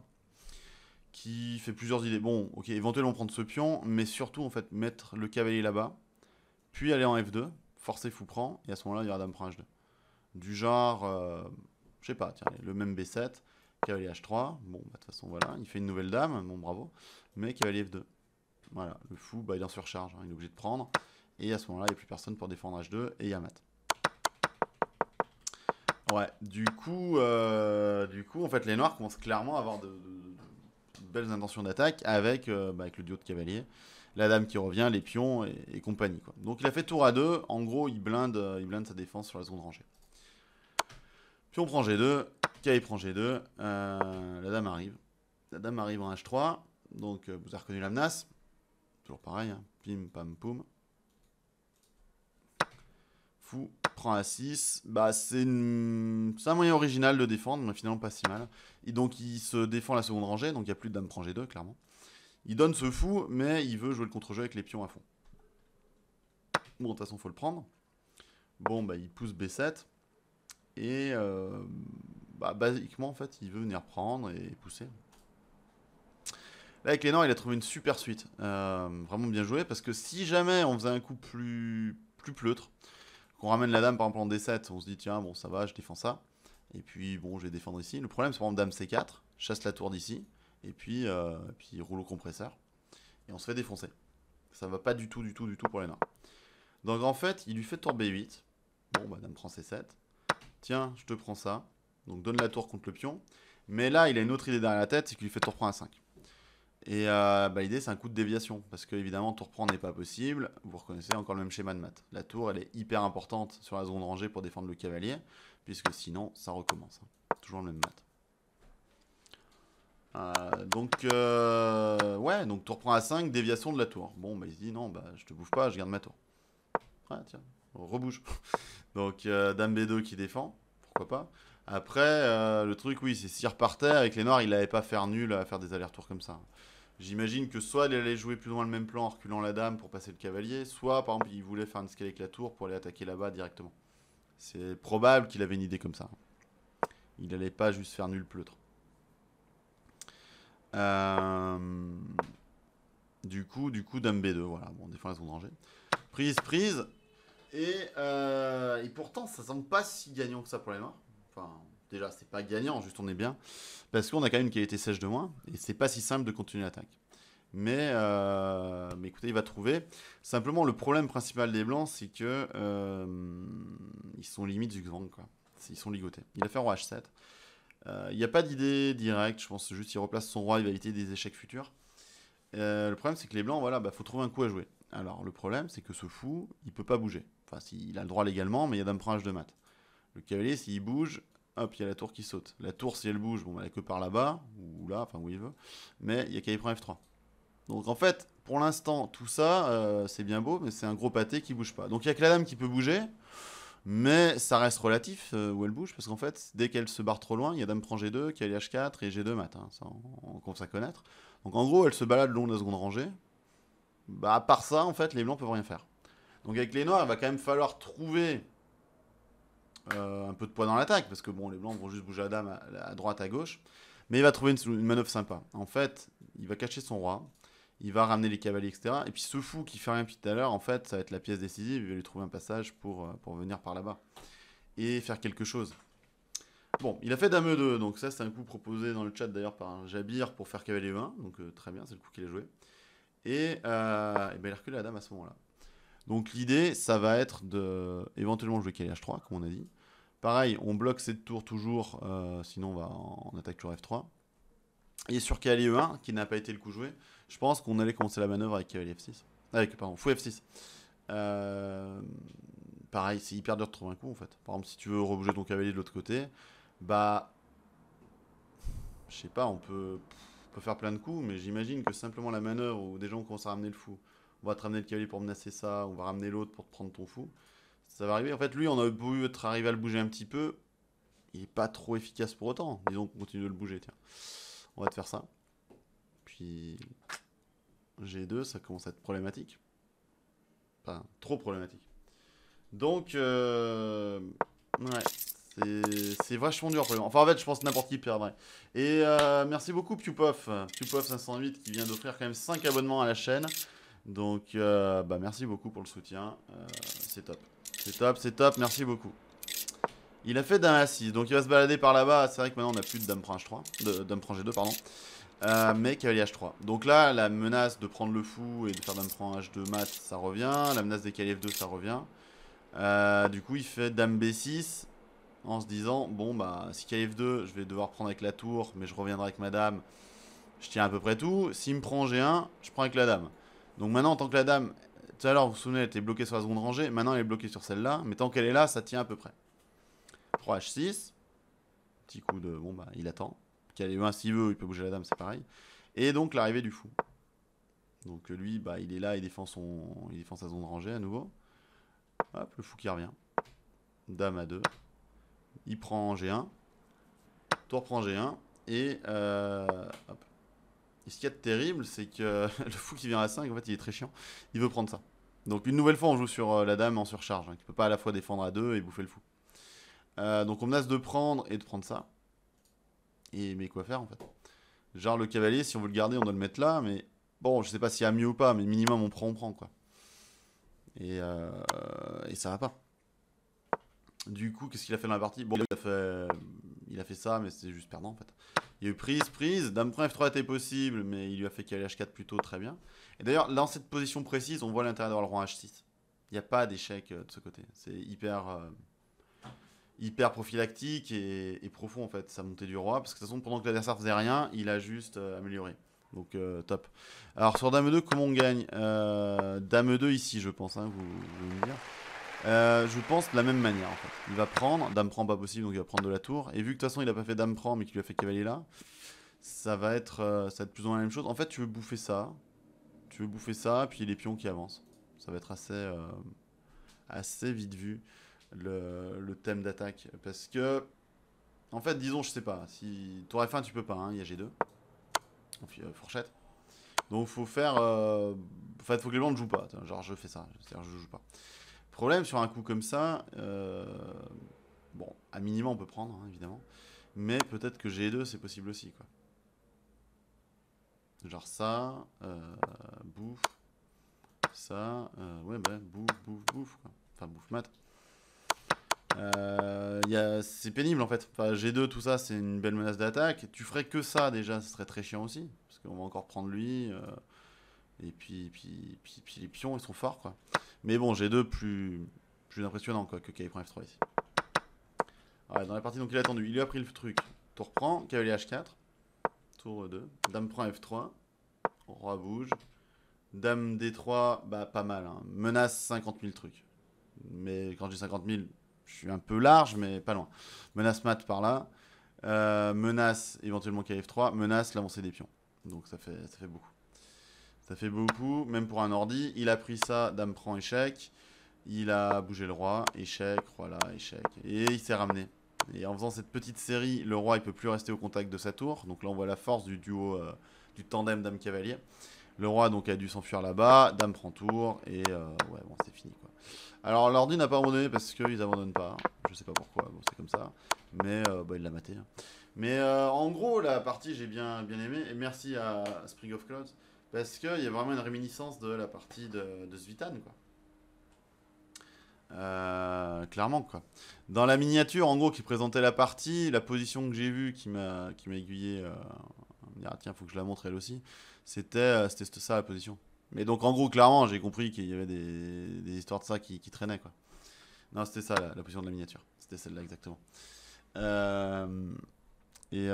Qui fait plusieurs idées. Bon, ok, éventuellement prendre ce pion, mais surtout en fait mettre le cavalier là-bas, puis aller en F2, forcer fou prend, et à ce moment-là, il y aura dame prend H2. Du genre, euh, je sais pas, le même B7, cavalier H3, bon, bah, de toute façon, voilà, il fait une nouvelle dame, bon, bravo, mais cavalier F2. Voilà, le fou, bah, il est en surcharge, hein, il est obligé de prendre, et à ce moment-là, il n'y a plus personne pour défendre H2, et il y a mat. Ouais, du coup, euh, du coup, en fait, les Noirs commencent clairement à avoir de, belles intentions d'attaque euh, bah, avec, le duo de cavaliers, la dame qui revient, les pions et, compagnie. Donc il a fait tour à deux, en gros, il blinde, euh, il blinde sa défense sur la seconde rangée. Pion prend G2, K prend G2, la dame arrive. La dame arrive en H3, donc vous avez reconnu la menace. Toujours pareil, hein. pim pam poum prend a 6. Bah, c'est un moyen original de défendre, mais finalement pas si mal. Et donc il se défend la seconde rangée, donc il n'y a plus de dame prend 2 clairement. Il donne ce fou, mais il veut jouer le contre-jeu avec les pions à fond. Bon, de toute façon, faut le prendre. Bon, bah, il pousse B7. Et euh, bah, basiquement, en fait, il veut venir prendre et pousser. Là, avec les Nords, il a trouvé une super suite. Euh, vraiment bien joué, parce que si jamais on faisait un coup plus, plus pleutre, on ramène la dame par exemple en D7, on se dit tiens, bon ça va, je défends ça. Et puis bon, je vais défendre ici. Le problème, c'est par exemple dame C4, chasse la tour d'ici, et puis, euh, puis rouleau compresseur. Et on se fait défoncer. Ça va pas du tout, du tout, du tout pour les nains. Donc en fait, il lui fait tour B8. Bon, bah dame prend C7. Tiens, je te prends ça. Donc donne la tour contre le pion. Mais là, il a une autre idée derrière la tête, c'est qu'il lui fait tour prend A5. Et euh, bah, l'idée, c'est un coup de déviation, parce que évidemment, tour prend n'est pas possible. Vous reconnaissez encore le même schéma de maths. La tour, elle est hyper importante sur la zone rangée pour défendre le cavalier, puisque sinon, ça recommence. Hein. Toujours le même mat. Euh, donc, euh, ouais, donc tour prend à 5, déviation de la tour. Bon, bah, il se dit, non, bah, je te bouffe pas, je garde ma tour. Ouais, ah, tiens, rebouge. [laughs] donc, dame B2 qui défend, pourquoi pas. Après, le truc, oui, c'est s'il repartait, avec les noirs, il n'allait pas faire nul à faire des allers-retours comme ça. J'imagine que soit il allait jouer plus loin le même plan en reculant la dame pour passer le cavalier, soit par exemple il voulait faire une escalade avec la tour pour aller attaquer là-bas directement. C'est probable qu'il avait une idée comme ça. Il n'allait pas juste faire nul pleutre. Euh, du coup, du coup, dame B2, voilà. Bon, fois elles sont danger Prise, prise. Et, euh, Et pourtant, ça semble pas si gagnant que ça pour les noirs déjà, c'est pas gagnant, juste on est bien, parce qu'on a quand même une qualité sèche de moins, et c'est pas si simple de continuer l'attaque. Mais, euh, écoutez, il va trouver. Simplement, le problème principal des Blancs, c'est que euh, ils sont limite du quoi. Ils sont ligotés. Il a fait roi h7. Euh, il n'y a pas d'idée directe, je pense juste qu'il replace son roi, il va éviter des échecs futurs. le problème, c'est que les Blancs, voilà, bah, faut trouver un coup à jouer. Alors, le problème, c'est que ce fou, il peut pas bouger. Enfin, il a le droit légalement, mais il y a d'un prince de maths. Le cavalier, s'il bouge, hop, il y a la tour qui saute. La tour, si elle bouge, bon, bah, elle est que par là-bas, ou là, enfin où il veut, mais il y a qu'à y F3. Donc en fait, pour l'instant, tout ça, euh, c'est bien beau, mais c'est un gros pâté qui bouge pas. Donc il y a que la dame qui peut bouger, mais ça reste relatif euh, où elle bouge, parce qu'en fait, dès qu'elle se barre trop loin, il y a dame prend G2, qui les H4 et G2 mat, hein, ça on, commence à connaître. Donc en gros, elle se balade le long de la seconde rangée. Bah à part ça, en fait, les blancs peuvent rien faire. Donc avec les noirs, il va quand même falloir trouver euh, un peu de poids dans l'attaque, parce que bon, les Blancs vont juste bouger la à, à droite, à gauche. Mais il va trouver une, manœuvre sympa. En fait, il va cacher son roi, il va ramener les cavaliers, etc. Et puis ce fou qui fait rien depuis tout à l'heure, en fait, ça va être la pièce décisive. Il va lui trouver un passage pour, euh, pour venir par là-bas et faire quelque chose. Bon, il a fait Dame 2, donc ça c'est un coup proposé dans le chat d'ailleurs par Jabir pour faire cavalier 1, donc euh, très bien, c'est le coup qu'il a joué. Et, euh, ben, la dame à ce moment-là. Donc l'idée, ça va être de éventuellement jouer cavalier H3, comme on a dit, Pareil, on bloque cette tour toujours, euh, sinon on va en, attaque tour F3. Et sur cavalier E1, qui n'a pas été le coup joué, je pense qu'on allait commencer la manœuvre avec cavalier euh, F6. Avec, pardon, fou F6. Euh, pareil, c'est hyper dur de trouver un coup en fait. Par exemple, si tu veux rebouger ton cavalier de l'autre côté, bah. Je sais pas, on peut, on peut, faire plein de coups, mais j'imagine que simplement la manœuvre où des gens commencent à ramener le fou. On va te ramener le cavalier pour menacer ça, on va ramener l'autre pour te prendre ton fou ça va arriver. En fait, lui, on a pu être arrivé à le bouger un petit peu, il est pas trop efficace pour autant. Disons qu'on continue de le bouger, tiens. On va te faire ça. Puis G2, ça commence à être problématique. Enfin, trop problématique. Donc, euh, ouais, c'est vachement dur. Enfin, en fait, je pense n'importe qui perdrait. Et euh, merci beaucoup, PewPuff. PewPuff508 qui vient d'offrir quand même 5 abonnements à la chaîne. Donc, euh, bah, merci beaucoup pour le soutien. c'est top. C'est top, c'est top, merci beaucoup. Il a fait dame A6, donc il va se balader par là-bas. C'est vrai que maintenant on n'a plus de dame prend 3 de dame prend G2, pardon. Euh, mais cavalier H3. Donc là, la menace de prendre le fou et de faire dame prend H2 mat, ça revient. La menace des cavaliers F2, ça revient. Euh, du coup, il fait dame B6 en se disant bon bah si cavalier F2, je vais devoir prendre avec la tour, mais je reviendrai avec ma dame. Je tiens à peu près tout. S'il me prend G1, je prends avec la dame. Donc maintenant, en tant que la dame, tout à l'heure, vous vous souvenez, elle était bloquée sur la seconde rangée. Maintenant, elle est bloquée sur celle-là. Mais tant qu'elle est là, ça tient à peu près. 3h6. Petit coup de. Bon, bah, il attend. Qu'elle est s'il veut, il peut bouger la dame, c'est pareil. Et donc, l'arrivée du fou. Donc, lui, bah, il est là, il défend, son... il défend sa zone rangée à nouveau. Hop, le fou qui revient. Dame à 2. Il prend G1. Toi prend G1. Et. Euh... Hop. Et ce qu'il y a de terrible, c'est que [laughs] le fou qui vient à 5, en fait, il est très chiant. Il veut prendre ça. Donc une nouvelle fois, on joue sur euh, la dame en surcharge, Il hein, ne peut pas à la fois défendre à 2 et bouffer le fou. Euh, donc on menace de prendre et de prendre ça. Et mais quoi faire en fait Genre le cavalier, si on veut le garder, on doit le mettre là, mais bon, je sais pas s'il y a mieux ou pas, mais minimum on prend, on prend quoi. Et, euh, et ça va pas. Du coup, qu'est-ce qu'il a fait dans la partie Bon, il a fait euh, il a fait ça, mais c'était juste perdant en fait. Il y a eu prise, prise, dame prend F3 était possible, mais il lui a fait allait H4 plutôt très bien. Et d'ailleurs, dans cette position précise, on voit l'intérêt d'avoir le roi H6. Il n'y a pas d'échec euh, de ce côté. C'est hyper, euh, hyper prophylactique et, profond en fait, sa montée du roi, parce que de toute façon, pendant que l'adversaire faisait rien, il a juste euh, amélioré. Donc top. Alors sur Dame 2, comment on gagne Dame 2 ici, je pense, hein, vous, vous me dire. Euh, je pense de la même manière en fait. Il va prendre, dame prend pas possible donc il va prendre de la tour. Et vu que de toute façon il a pas fait dame prend mais qu'il lui a fait cavalier là, ça va être euh, ça va plus ou moins la même chose. En fait tu veux bouffer ça, tu veux bouffer ça puis les pions qui avancent. Ça va être assez, euh, assez vite vu le, thème d'attaque parce que en fait disons je sais pas si tour F1 tu peux pas hein, il y a G2 puis fourchette. Donc faut faire, en fait faut que les blancs ne jouent pas. Genre je fais ça, c'est-à-dire je joue pas problème, sur un coup comme ça, euh, bon, à minima, on peut prendre, hein, évidemment. Mais peut-être que G2, c'est possible aussi, quoi. Genre ça, euh, bouffe, ça, euh, ouais, bah, bouffe, bouffe, bouffe, quoi. Enfin, bouffe mat. Euh, c'est pénible en fait. Enfin, G2, tout ça, c'est une belle menace d'attaque. Tu ferais que ça déjà, ce serait très chiant aussi. Parce qu'on va encore prendre lui. Euh, et puis, puis, puis, les pions, ils sont forts, quoi. Mais bon, j'ai deux plus, plus que Kf F3 ici. dans la partie, donc il a attendu. Il lui a pris le truc. Tour prend, cavalier H4. Tour 2. Dame prend F3. Roi bouge. Dame D3, bah pas mal. Hein. Menace 50 000 trucs. Mais quand j'ai 50 000, je suis un peu large, mais pas loin. Menace mat par là. Euh, menace éventuellement KF3. Menace l'avancée des pions. Donc ça fait, ça fait beaucoup. Ça fait beaucoup, même pour un ordi. Il a pris ça, dame prend échec. Il a bougé le roi, échec, voilà, échec. Et il s'est ramené. Et en faisant cette petite série, le roi il peut plus rester au contact de sa tour. Donc là on voit la force du duo, euh, du tandem dame cavalier. Le roi donc a dû s'enfuir là-bas, dame prend tour, et euh, ouais bon c'est fini quoi. Alors l'ordi n'a pas abandonné parce qu'ils abandonnent pas, je sais pas pourquoi, c'est comme ça, mais euh, bah, il l'a maté. Hein. Mais en gros la partie j'ai bien, bien aimé, et merci à Spring of Clouds. Parce qu'il y a vraiment une réminiscence de la partie de, de Zvitan, quoi. Euh, clairement quoi. Dans la miniature en gros qui présentait la partie, la position que j'ai vue qui m'a qui m'a aiguillé, euh, ah, tiens faut que je la montre elle aussi, c'était euh, c'était ça la position. Mais donc en gros clairement j'ai compris qu'il y avait des, histoires de ça qui, traînaient quoi. Non c'était ça la, position de la miniature, c'était celle-là exactement. Euh, et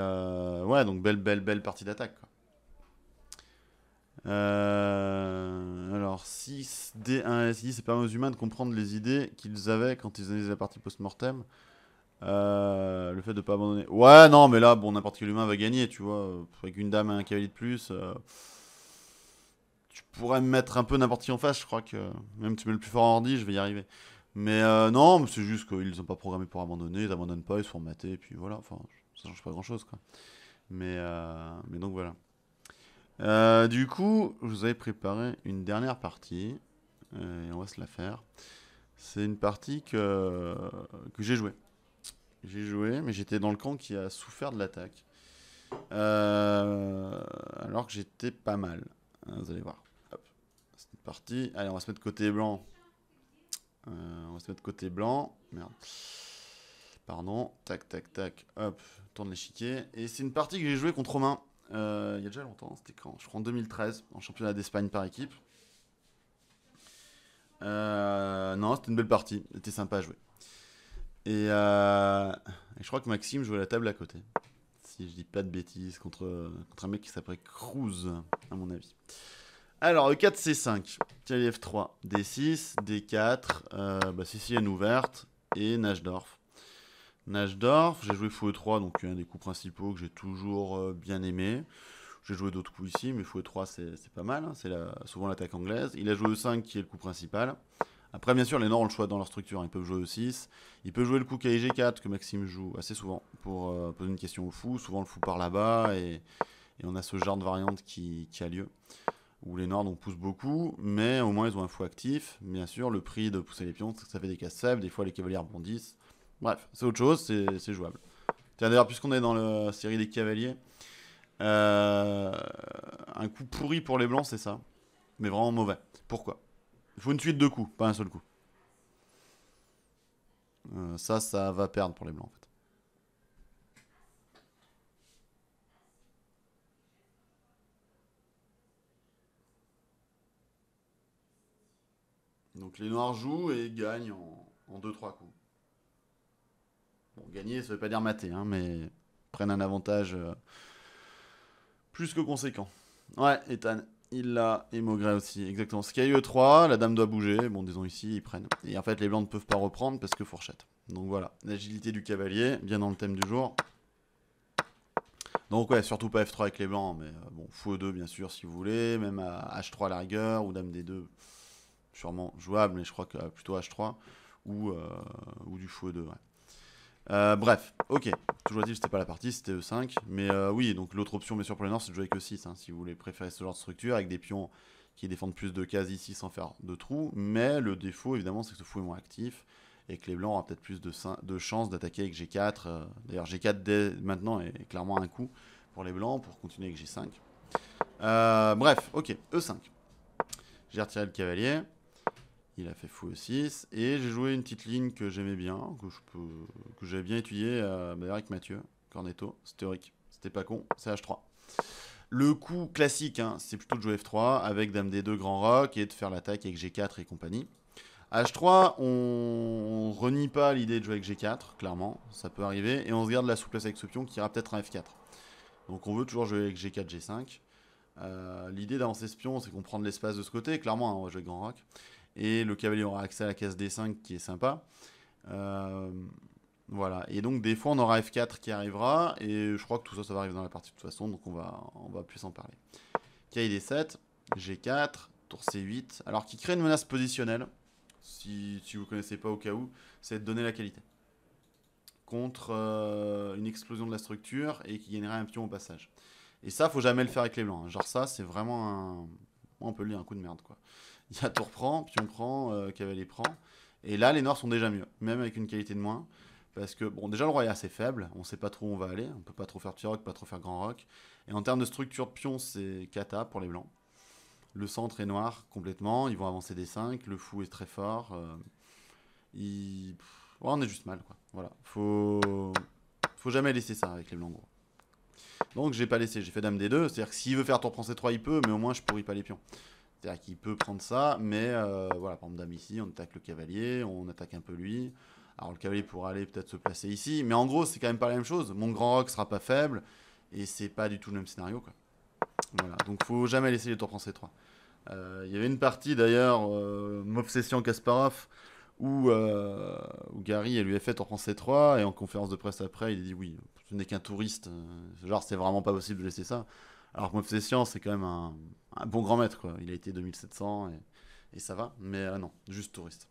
ouais donc belle belle belle partie d'attaque. Euh, alors, 6D1SI, c'est permet aux humains de comprendre les idées qu'ils avaient quand ils analysaient la partie post-mortem. Euh, le fait de pas abandonner. Ouais, non, mais là, bon, n'importe quel humain va gagner, tu vois. Avec une dame et un cavalier de plus, euh, tu pourrais me mettre un peu n'importe qui en face, je crois que. Même tu mets le plus fort en ordi, je vais y arriver. Mais non, c'est juste qu'ils sont pas programmés pour abandonner, ils abandonnent pas, ils sont matés, et puis voilà. Enfin, ça change pas grand chose, quoi. Mais, mais donc voilà. Euh, du coup, je vous avais préparé une dernière partie. Euh, et on va se la faire. C'est une partie que, que j'ai jouée. J'ai joué, mais j'étais dans le camp qui a souffert de l'attaque. Euh, alors que j'étais pas mal. Hein, vous allez voir. C'est une partie. Allez, on va se mettre côté blanc. on va se mettre côté blanc. Merde. Pardon. Tac, tac, tac. Hop. Tourne l'échiquier. Et c'est une partie que j'ai jouée contre Romain. Euh, il y a déjà longtemps, c'était quand Je crois en 2013, en championnat d'Espagne par équipe. Euh, non, c'était une belle partie, c'était sympa à jouer. Euh, et, je crois que Maxime jouait à la table à côté. Si je dis pas de bêtises, contre, un mec qui s'appelait Cruz, à mon avis. Alors, E4, C5, cali F3, D6, D4, euh, bah, ouverte et Najdorf. Nashdorf, J'ai joué e 3, donc un des coups principaux que j'ai toujours euh, bien aimé. J'ai joué d'autres coups ici, mais e 3, c'est pas mal. Hein. C'est souvent l'attaque anglaise. Il a joué E5, qui est le coup principal. Après, bien sûr, les Nords ont le choix dans leur structure. Hein. Ils peuvent jouer E6. Ils peuvent jouer le coup KIG4, que Maxime joue assez souvent, pour euh, poser une question au fou. Souvent, le fou part là-bas, et, on a ce genre de variante qui, a lieu où les Nords on pousse beaucoup, mais au moins ils ont un fou actif. Bien sûr, le prix de pousser les pions, ça fait des casses Des fois, les cavaliers bondissent. Bref, c'est autre chose, c'est jouable. Tiens, d'ailleurs, puisqu'on est dans la série des cavaliers, euh, un coup pourri pour les blancs, c'est ça. Mais vraiment mauvais. Pourquoi Il faut une suite de coups, pas un seul coup. Euh, ça, ça va perdre pour les blancs, en fait. Donc les noirs jouent et gagnent en, en 2-3 coups. Bon, gagner, ça veut pas dire mater, hein, mais prennent un avantage euh, plus que conséquent. Ouais, Ethan, il l'a, et aussi, exactement. Ce e 3, la dame doit bouger, bon, disons ici, ils prennent. Et en fait, les blancs ne peuvent pas reprendre parce que fourchette. Donc voilà, l'agilité du cavalier, bien dans le thème du jour. Donc ouais, surtout pas F3 avec les blancs, mais euh, bon, fou E2 bien sûr si vous voulez, même à H3 à la rigueur, ou dame D2, sûrement jouable, mais je crois que euh, plutôt H3, ou, ou du fou E2, euh, bref, ok. Toujours dit, c'était pas la partie, c'était E5. Mais euh, oui, donc l'autre option, bien sûr, pour les Nord, c'est de jouer e 6. Hein, si vous voulez préférer ce genre de structure, avec des pions qui défendent plus de cases ici sans faire de trous. Mais le défaut, évidemment, c'est que ce fou est moins actif. Et que les blancs auront peut-être plus de, chances d'attaquer avec G4. Euh, d'ailleurs, G4 dès maintenant est, est, clairement un coup pour les blancs pour continuer avec G5. bref, ok, E5. J'ai retiré le cavalier. Il a fait fou 6. Et j'ai joué une petite ligne que j'aimais bien, que, j'avais bien étudiée euh, avec Mathieu Cornetto. c'était théorique. C'était pas con. C'est H3. Le coup classique, hein, c'est plutôt de jouer F3 avec Dame D2, Grand Rock et de faire l'attaque avec G4 et compagnie. H3, on, renie pas l'idée de jouer avec G4, clairement, ça peut arriver, et on se garde la souplesse avec ce pion qui ira peut-être un F4. Donc on veut toujours jouer avec G4, G5. Euh, l'idée d'avancer ce pion, c'est qu'on prend de l'espace de ce côté, clairement, hein, on va jouer avec Grand Rock. Et le cavalier aura accès à la case D5 qui est sympa. Euh, voilà. Et donc des fois on aura F4 qui arrivera. Et je crois que tout ça, ça va arriver dans la partie de toute façon. Donc on va, on va plus en parler. kd 7 G4, tour C8. Alors qui crée une menace positionnelle. Si, vous ne connaissez pas au cas où, c'est de donner la qualité. Contre euh, une explosion de la structure et qui gagnerait un pion au passage. Et ça, faut jamais le faire avec les blancs. Hein. Genre ça, c'est vraiment un... On peut le un coup de merde, quoi. Il y a tour prend, pion prend, euh, cavalier prend. Et là, les noirs sont déjà mieux, même avec une qualité de moins. Parce que, bon, déjà, le roi est assez faible. On sait pas trop où on va aller. On peut pas trop faire petit rock pas trop faire grand rock Et en termes de structure de pion, c'est kata pour les blancs. Le centre est noir complètement. Ils vont avancer des 5. Le fou est très fort. Euh. il... on est juste mal, quoi. Voilà. Faut... Faut jamais laisser ça avec les blancs, gros. Donc, j'ai pas laissé. J'ai fait dame des 2 C'est-à-dire que s'il veut faire tour prend c3, il peut. Mais au moins, je pourris pas les pions. C'est-à-dire qu'il peut prendre ça, mais euh, voilà, par exemple, dame ici, on attaque le cavalier, on attaque un peu lui. Alors le cavalier pourra aller peut-être se placer ici, mais en gros, c'est quand même pas la même chose. Mon grand rock sera pas faible, et c'est pas du tout le même scénario. Quoi. Voilà, donc faut jamais laisser les tours prendre C3. Euh, il y avait une partie d'ailleurs, euh, M'obsession Kasparov, où, euh, Gary, lui a fait tour C3, et en conférence de presse après, il a dit oui, ce n'est qu'un touriste, genre c'est vraiment pas possible de laisser ça. Alors que Mobsession, c'est quand même un, bon grand maître, quoi. Il a été 2700 et, ça va. Mais euh, non, juste touriste.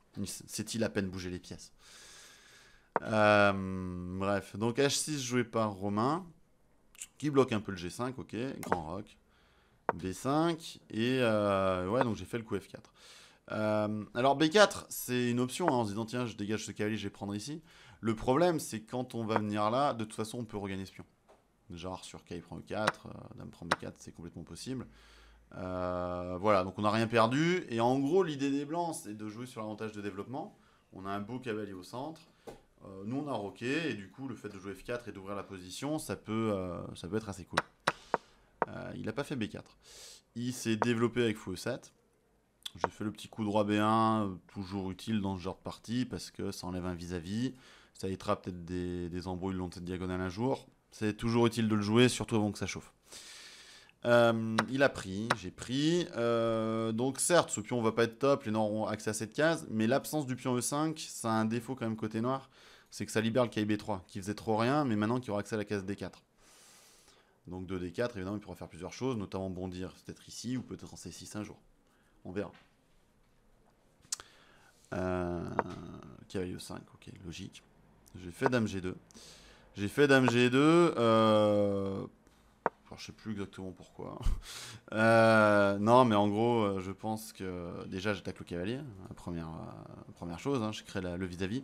C'est-il à peine bouger les pièces euh, Bref, donc H6 joué par Romain, qui bloque un peu le G5, ok, grand rock. B5, et euh, ouais, donc j'ai fait le coup F4. alors B4, c'est une option, hein, en se disant tiens, je dégage ce cavalier, je vais prendre ici. Le problème, c'est quand on va venir là, de toute façon, on peut regagner ce pion genre sur K il prend E4, euh, Dame prend B4, c'est complètement possible. Euh, voilà, donc on n'a rien perdu. Et en gros, l'idée des blancs, c'est de jouer sur l'avantage de développement. On a un beau cavalier au centre. Euh, nous, on a roqué. Et du coup, le fait de jouer F4 et d'ouvrir la position, ça peut, ça peut être assez cool. il n'a pas fait B4. Il s'est développé avec fou 7 e J'ai fait le petit coup droit B1, toujours utile dans ce genre de partie, parce que ça enlève un vis-à-vis. Ça évitera peut-être des, des, embrouilles long de diagonale un jour. C'est toujours utile de le jouer, surtout avant que ça chauffe. Euh, il a pris, j'ai pris. Euh, donc certes, ce pion ne va pas être top, les noirs ont accès à cette case, mais l'absence du pion E5, ça a un défaut quand même côté noir, c'est que ça libère le KIB3, qui faisait trop rien, mais maintenant qui aura accès à la case D4. Donc 2D4, évidemment, il pourra faire plusieurs choses, notamment bondir peut-être ici, ou peut-être en C6 un jour. On verra. Euh, 5, e ok, logique. J'ai fait Dame G2. J'ai fait Dame G2. Euh, je ne sais plus exactement pourquoi. [laughs] Euh, non, mais en gros, euh, je pense que déjà j'attaque le cavalier. Première, première chose, hein, je crée le vis-à-vis.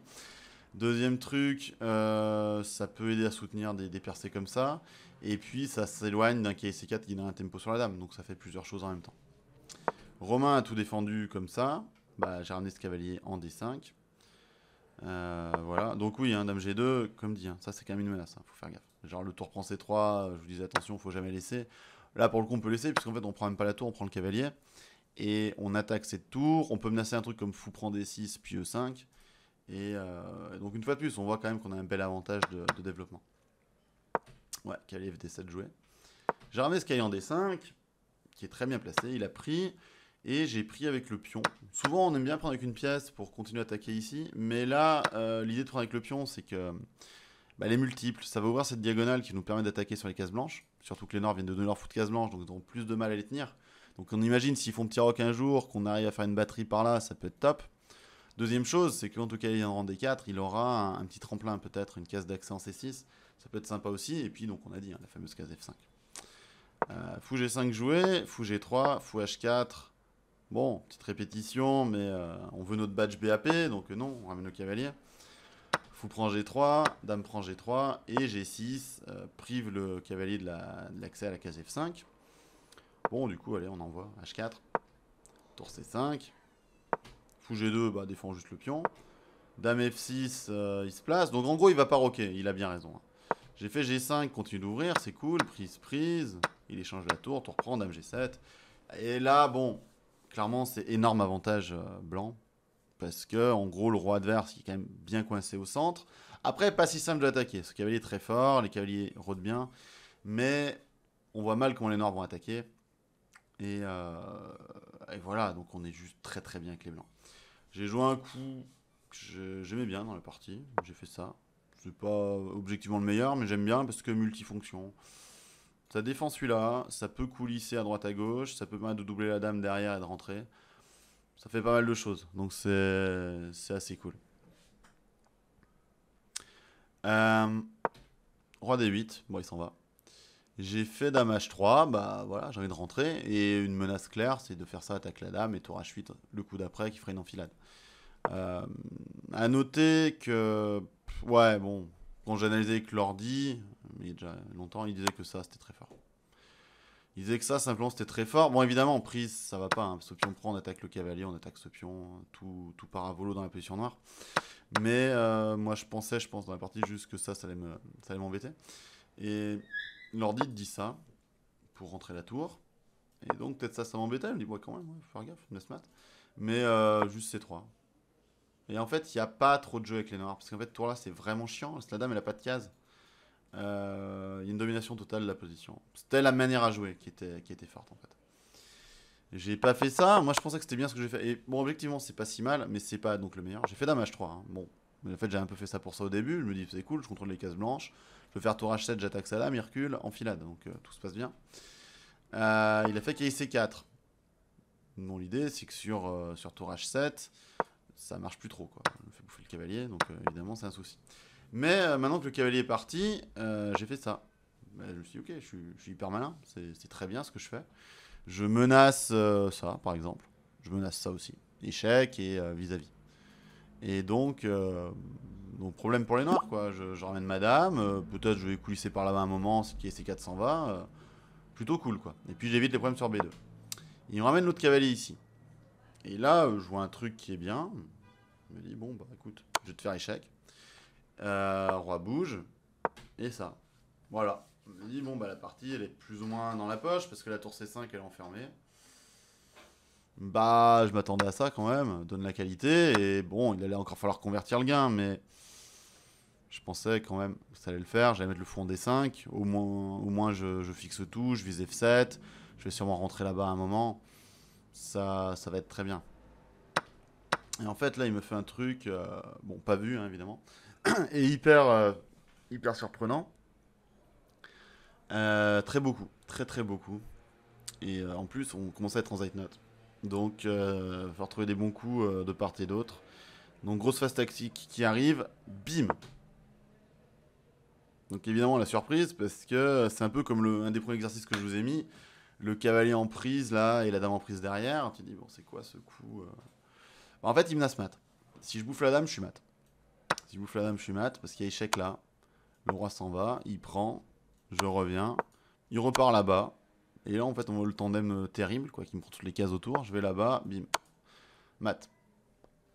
Deuxième truc, ça peut aider à soutenir des, percées comme ça. Et puis ça s'éloigne d'un KC4 qui a un tempo sur la dame. Donc ça fait plusieurs choses en même temps. Romain a tout défendu comme ça. Bah, J'ai ramené ce cavalier en D5. Euh, voilà, donc oui, hein, Dame G2, comme dit, hein, ça c'est quand même une menace, il hein, faut faire gaffe. Genre le tour prend C3, euh, je vous disais attention, faut jamais laisser. Là pour le coup on peut laisser, puisqu'en fait on prend même pas la tour, on prend le cavalier. Et on attaque cette tour, on peut menacer un truc comme fou prend D6 puis E5. Euh, et donc une fois de plus, on voit quand même qu'on a un bel avantage de, développement. Ouais, cavalier FD7 joué. J'ai ramené ce en D5, qui est très bien placé, il a pris. Et j'ai pris avec le pion. Souvent, on aime bien prendre avec une pièce pour continuer à attaquer ici. Mais là, euh, l'idée de prendre avec le pion, c'est que bah, les multiples, ça va ouvrir cette diagonale qui nous permet d'attaquer sur les cases blanches. Surtout que les Noirs viennent de donner leur foot case blanche, donc ils auront plus de mal à les tenir. Donc on imagine s'ils font petit rock un jour, qu'on arrive à faire une batterie par là, ça peut être top. Deuxième chose, c'est qu'en tout cas, il y en D4, il aura un, petit tremplin peut-être, une case d'accès en C6. Ça peut être sympa aussi. Et puis, donc on a dit, hein, la fameuse case F5. fou G5 joué, fou G3, fou H4, Bon, petite répétition, mais euh, on veut notre badge BAP, donc euh, non, on ramène le cavalier. Fou prend G3, Dame prend G3, et G6 euh, prive le cavalier de l'accès à la case F5. Bon, du coup, allez, on envoie H4, tour C5, Fou G2, bah, défend juste le pion. Dame F6, il se place. Donc en gros, il va pas roquer, il a bien raison. Hein. J'ai fait G5, continue d'ouvrir, c'est cool, prise, prise. Il échange la tour, tour prend, Dame G7. Et là, bon, clairement, c'est énorme avantage euh, blanc. Parce que, en gros, le roi adverse, qui est quand même bien coincé au centre. Après, pas si simple d'attaquer. l'attaquer, cavalier est très fort, les cavaliers rôdent bien. Mais on voit mal comment les noirs vont attaquer. Et, euh, et voilà, donc on est juste très très bien avec les blancs. J'ai joué un coup que j'aimais bien dans la partie. J'ai fait ça. C'est pas objectivement le meilleur, mais j'aime bien parce que multifonction. Ça défend celui-là, ça peut coulisser à droite à gauche, ça peut permettre de doubler la dame derrière et de rentrer. Ça fait pas mal de choses, donc c'est assez cool. Euh, roi d8, bon il s'en va. J'ai fait dame h3, bah voilà, j'ai envie de rentrer. Et une menace claire, c'est de faire ça, attaque la dame, et tour h8, le coup d'après qui ferait une enfilade. A euh, à noter que, ouais, bon, quand analysé avec l'ordi, il y a déjà longtemps, il disait que ça, c'était très fort. Il disait que ça, simplement, c'était très fort. Bon, évidemment, en prise, ça va pas. Hein. Ce pion prend, on attaque le cavalier, on attaque ce pion. Tout, tout part à volo dans la position noire. Mais euh, moi, je pensais, je pense, dans la partie, juste que ça, ça allait m'embêter. et l'ordi dit ça pour rentrer la tour. Et donc, peut-être ça, ça m'embêtait. il me dit « ouais, quand même, faut faire gaffe, une mat. Mais euh, juste ces trois. Et en fait, il n'y a pas trop de jeu avec les noirs. Parce qu'en fait, tour là, c'est vraiment chiant. La dame, elle a pas de case. Euh, il y a une domination totale de la position. C'était la manière à jouer qui était, qui était forte en fait. J'ai pas fait ça. Moi, je pensais que c'était bien ce que j'ai fait. Et bon, objectivement, c'est pas si mal, mais c'est pas donc le meilleur. J'ai fait Dame H3. Hein. Bon, mais en fait, j'ai un peu fait ça pour ça au début. Je me dis, c'est cool, je contrôle les cases blanches. Je peux faire tour H7, j'attaque ça là, recule, enfilade. Donc, euh, tout se passe bien. Euh, il a fait c 4 mon l'idée, c'est que sur, sur tour H7, ça marche plus trop. Quoi. Il me fait bouffer le cavalier, donc évidemment, c'est un souci. Mais euh, maintenant que le cavalier est parti, euh, j'ai fait ça. Bah, je me suis dit, ok, je suis, hyper malin, c'est très bien ce que je fais. Je menace euh, ça, par exemple. Je menace ça aussi. Échec et vis-à-vis. Et donc, problème pour les noirs, quoi. Je, ramène ramène madame, peut-être je vais coulisser par là-bas un moment, ce qui est C4 va. plutôt cool, quoi. Et puis j'évite les problèmes sur B2. Il me ramène l'autre cavalier ici. Et là, je vois un truc qui est bien. Je me dis, bon, bah écoute, je vais te faire échec. Euh, roi bouge. Et ça. Voilà. Je me dis, bon, bah la partie, elle est plus ou moins dans la poche parce que la tour C5, elle est enfermée. Bah, je m'attendais à ça quand même. Donne la qualité. Et bon, il allait encore falloir convertir le gain, mais. Je pensais quand même que ça allait le faire. J'allais mettre le fond en D5. Au moins, au moins je, fixe tout. Je vise F7. Je vais sûrement rentrer là-bas à un moment. Ça, ça va être très bien. Et en fait, là, il me fait un truc, euh, bon, pas vu, hein, évidemment. [coughs] et hyper, euh, hyper surprenant. Euh, très beaucoup, très très beaucoup. Et euh, en plus, on commence à être en Note. Donc, il faut retrouver des bons coups de part et d'autre. Donc, grosse phase tactique qui arrive, bim Donc, évidemment, la surprise, parce que c'est un peu comme le, un des premiers exercices que je vous ai mis. Le cavalier en prise, là, et la dame en prise derrière. Tu te dis, bon, c'est quoi ce coup bah, En fait, il menace mat. Si je bouffe la dame, je suis mat. Si bouffe la dame, je suis mat, parce qu'il y a échec là. Le roi s'en va, il prend, je reviens. Il repart là-bas. Et là, en fait, on voit le tandem euh, terrible, quoi, qui me prend toutes les cases autour. Je vais là-bas, bim. Mat.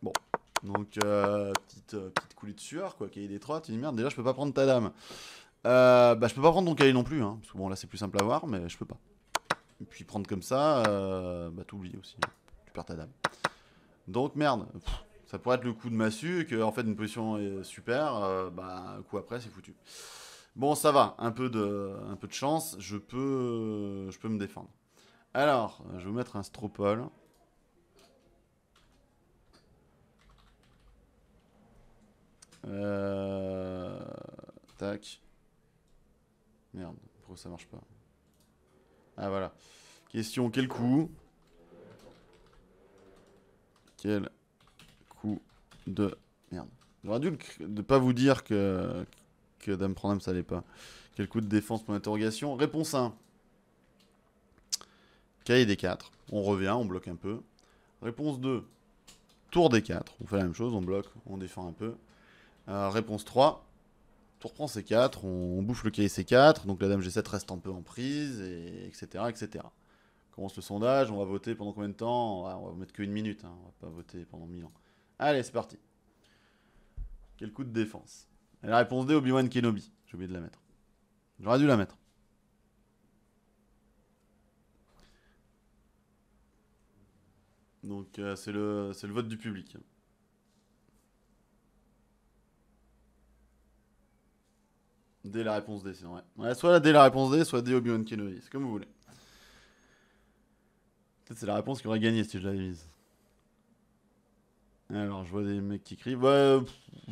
Bon. Donc, euh, euh, petite, coulée de sueur, quoi, cahier des trois. Tu dis merde, déjà, je peux pas prendre ta dame. bah, je peux pas prendre ton cahier non plus, hein, parce que bon, là, c'est plus simple à voir, mais je peux pas. Et puis, prendre comme ça, bah, t'oublies aussi. Hein. Tu perds ta dame. Donc, merde. Ça pourrait être le coup de massue, que en fait une position est super, euh, bah, coup après c'est foutu. Bon, ça va, un peu de, un peu de chance, je peux, je peux me défendre. Alors, je vais vous mettre un Stropole. Euh, tac. Merde, pourquoi ça marche pas Ah voilà. Question, quel coup Quel coup de merde. J'aurais dû ne pas vous dire que, que Dame problème ça allait pas. Quel coup de défense pour l'interrogation Réponse 1. Cahier des 4. On revient, on bloque un peu. Réponse 2. Tour des 4. On fait la même chose, on bloque, on défend un peu. Euh, réponse 3. Tour prend C4, on, bouffe le cahier C4, donc la dame G7 reste un peu en prise, et etc. etc commence le sondage, on va voter pendant combien de temps ah, On va, vous va mettre qu'une minute, hein. on va pas voter pendant mille ans. Allez, c'est parti. Quel coup de défense. la réponse D, Obi-Wan Kenobi. J'ai oublié de la mettre. J'aurais dû la mettre. Donc euh, c'est le, le vote du public. Dès la réponse D, c'est vrai. soit la D la réponse D, soit D Obi-Wan Kenobi. C'est comme vous voulez. Peut-être c'est la réponse qui aurait gagné si je l'avais mise. Alors, je vois des mecs qui crient. Bah, vous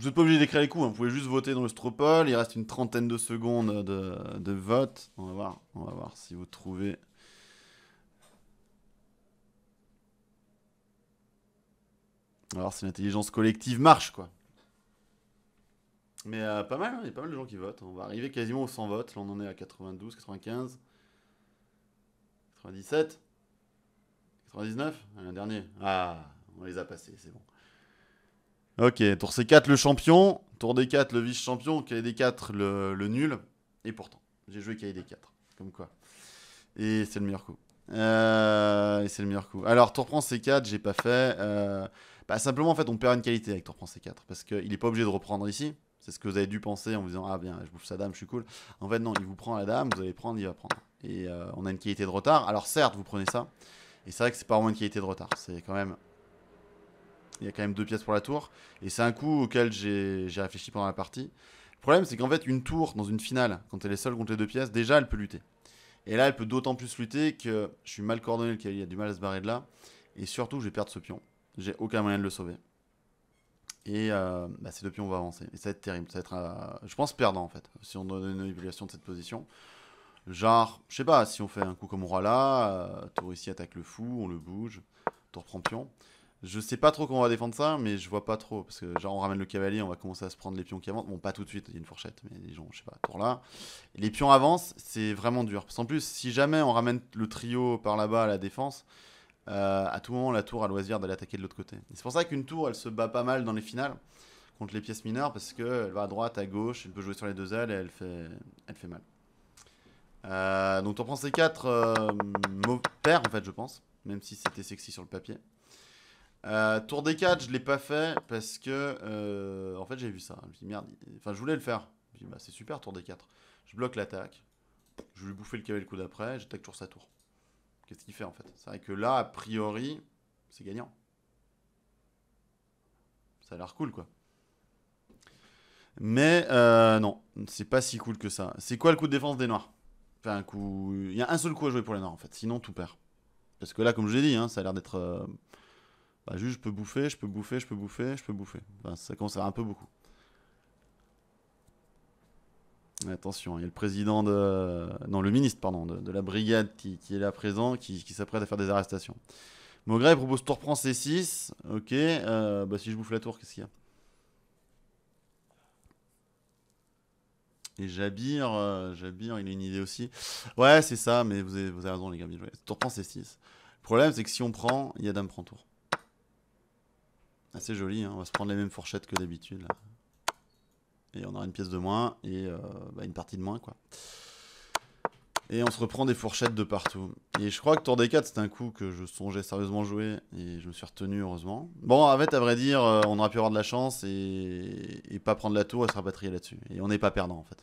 n'êtes pas obligé d'écrire les coups, hein. vous pouvez juste voter dans le Stropole. Il reste une trentaine de secondes de, vote. On va, voir. On va voir si vous trouvez. voir si l'intelligence collective marche, quoi. Mais euh, pas mal, hein. il y a pas mal de gens qui votent. On va arriver quasiment aux 100 votes. Là, on en est à 92, 95, 97, 99, un dernier. Ah, on les a passés, c'est bon. Ok, tour C4 le champion, tour D4 le vice-champion, kd D4 le, nul. Et pourtant, j'ai joué kd 4 Comme quoi. Et c'est le meilleur coup. Euh, et c'est le meilleur coup. Alors, tour prend C4, j'ai pas fait. Euh, bah, simplement, en fait, on perd une qualité avec tour prend C4. Parce qu'il n'est pas obligé de reprendre ici. C'est ce que vous avez dû penser en vous disant Ah bien, je bouffe sa dame, je suis cool. En fait, non, il vous prend la dame, vous allez prendre, il va prendre. Et euh, on a une qualité de retard. Alors, certes, vous prenez ça. Et c'est vrai que c'est pas vraiment une qualité de retard. C'est quand même il y a quand même deux pièces pour la tour. Et c'est un coup auquel j'ai réfléchi pendant la partie. Le problème, c'est qu'en fait, une tour dans une finale, quand elle est seule contre les deux pièces, déjà, elle peut lutter. Et là, elle peut d'autant plus lutter que je suis mal coordonné, le y a du mal à se barrer de là. Et surtout, je vais perdre ce pion. J'ai aucun moyen de le sauver. Et euh, bah, ces deux pions vont avancer. Et ça va être terrible. Ça va être, euh, je pense, perdant, en fait, si on donne une évaluation de cette position. Genre, je sais pas, si on fait un coup comme roi là, tour ici attaque le fou, on le bouge, tour prend pion. Je sais pas trop comment on va défendre ça, mais je vois pas trop. Parce que, genre, on ramène le cavalier, on va commencer à se prendre les pions qui avancent. Bon, pas tout de suite, il y a une fourchette, mais les gens, je sais pas, tour là. les pions avancent, c'est vraiment dur. Parce qu'en plus, si jamais on ramène le trio par là-bas à la défense, euh, à tout moment, la tour a loisir d'aller attaquer de l'autre côté. C'est pour ça qu'une tour, elle se bat pas mal dans les finales contre les pièces mineures, parce qu'elle va à droite, à gauche, elle peut jouer sur les deux ailes et elle fait, elle fait mal. Euh, donc, on prend ces quatre euh, mauvais en fait, je pense, même si c'était sexy sur le papier. Euh, tour des 4, je l'ai pas fait parce que euh, en fait j'ai vu ça. Je me dis merde, enfin je voulais le faire. Je dis bah c'est super tour des 4. Je bloque l'attaque, je lui bouffer le cavalier le coup d'après, j'attaque toujours sa tour. Qu'est-ce qu'il fait en fait C'est vrai que là, a priori, c'est gagnant. Ça a l'air cool quoi. Mais euh, non, c'est pas si cool que ça. C'est quoi le coup de défense des noirs Enfin, un coup. Il y a un seul coup à jouer pour les noirs en fait, sinon tout perd. Parce que là, comme je l'ai dit, hein, ça a l'air d'être bah juste je peux bouffer, je peux bouffer, je peux bouffer, je peux bouffer. Bah, ça commence à un peu beaucoup. Attention, il y a le président de. Non, le ministre, pardon, de, la brigade qui, est là présent, qui, s'apprête à faire des arrestations. Maugret propose tour prend C6. Ok, euh, bah si je bouffe la tour, qu'est-ce qu'il y a Et Jabir, euh, Jabir, il a une idée aussi. Ouais, c'est ça, mais vous avez, raison, les gars, bien joué. Tour prend C6. Le problème, c'est que si on prend, il y a prend tour assez joli, hein. on va se prendre les mêmes fourchettes que d'habitude. Et on aura une pièce de moins et euh, bah, une partie de moins, quoi. Et on se reprend des fourchettes de partout. Et je crois que Tour des 4, c'est un coup que je songeais sérieusement jouer. Et je me suis retenu, heureusement. Bon, en fait, à vrai dire, euh, on aura pu avoir de la chance et, pas prendre la tour et se rapatrier là-dessus. Et on n'est pas perdant, en fait.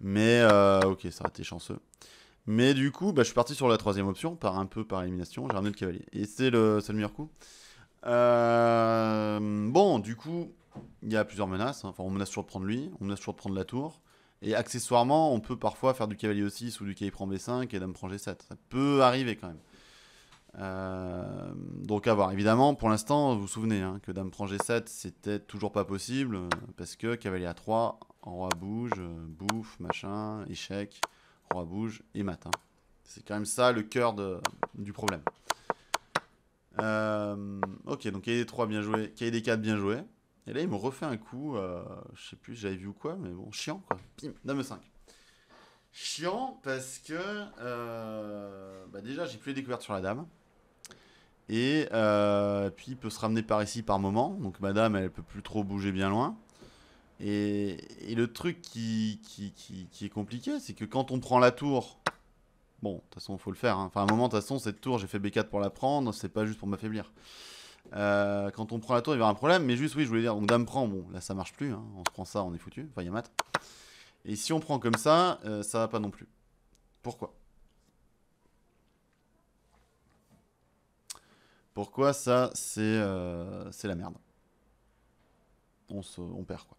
Mais, euh, ok, ça aurait été chanceux. Mais du coup, bah, je suis parti sur la troisième option, par un peu par élimination. J'ai ramené le cavalier. Et c'est le, seul meilleur coup. Euh, bon, du coup, il y a plusieurs menaces. Hein. Enfin, on menace toujours de prendre lui, on menace toujours de prendre la tour. Et accessoirement, on peut parfois faire du cavalier aussi 6 ou du cavalier prend B5 et dame prend G7. Ça peut arriver quand même. Euh, donc à voir. Évidemment, pour l'instant, vous vous souvenez hein, que dame prend G7, c'était toujours pas possible euh, parce que cavalier A3, roi bouge, bouffe, machin, échec, roi bouge et matin C'est quand même ça le cœur du problème. Euh, ok, donc kd 3, bien joué. Cahier des 4, bien joué. Et là, il me refait un coup. Euh, je sais plus, j'avais vu ou quoi, mais bon, chiant, quoi. dame 5. Chiant parce que euh, bah déjà, j'ai plus les découvertes sur la dame. Et puis, il peut se ramener par ici par moment. Donc, madame, elle peut plus trop bouger bien loin. Et, le truc qui, qui est compliqué, c'est que quand on prend la tour, Bon, de toute façon, faut le faire. Hein. Enfin, à un moment, de toute façon, cette tour, j'ai fait B4 pour la prendre, c'est pas juste pour m'affaiblir. Euh, quand on prend la tour, il y aura un problème, mais juste, oui, je voulais dire, donc dame prend, bon, là ça marche plus, hein. on se prend ça, on est foutu, enfin, il y a mat. Et si on prend comme ça, euh, ça va pas non plus. Pourquoi Pourquoi ça, c'est euh, la merde. On, se, on perd, quoi.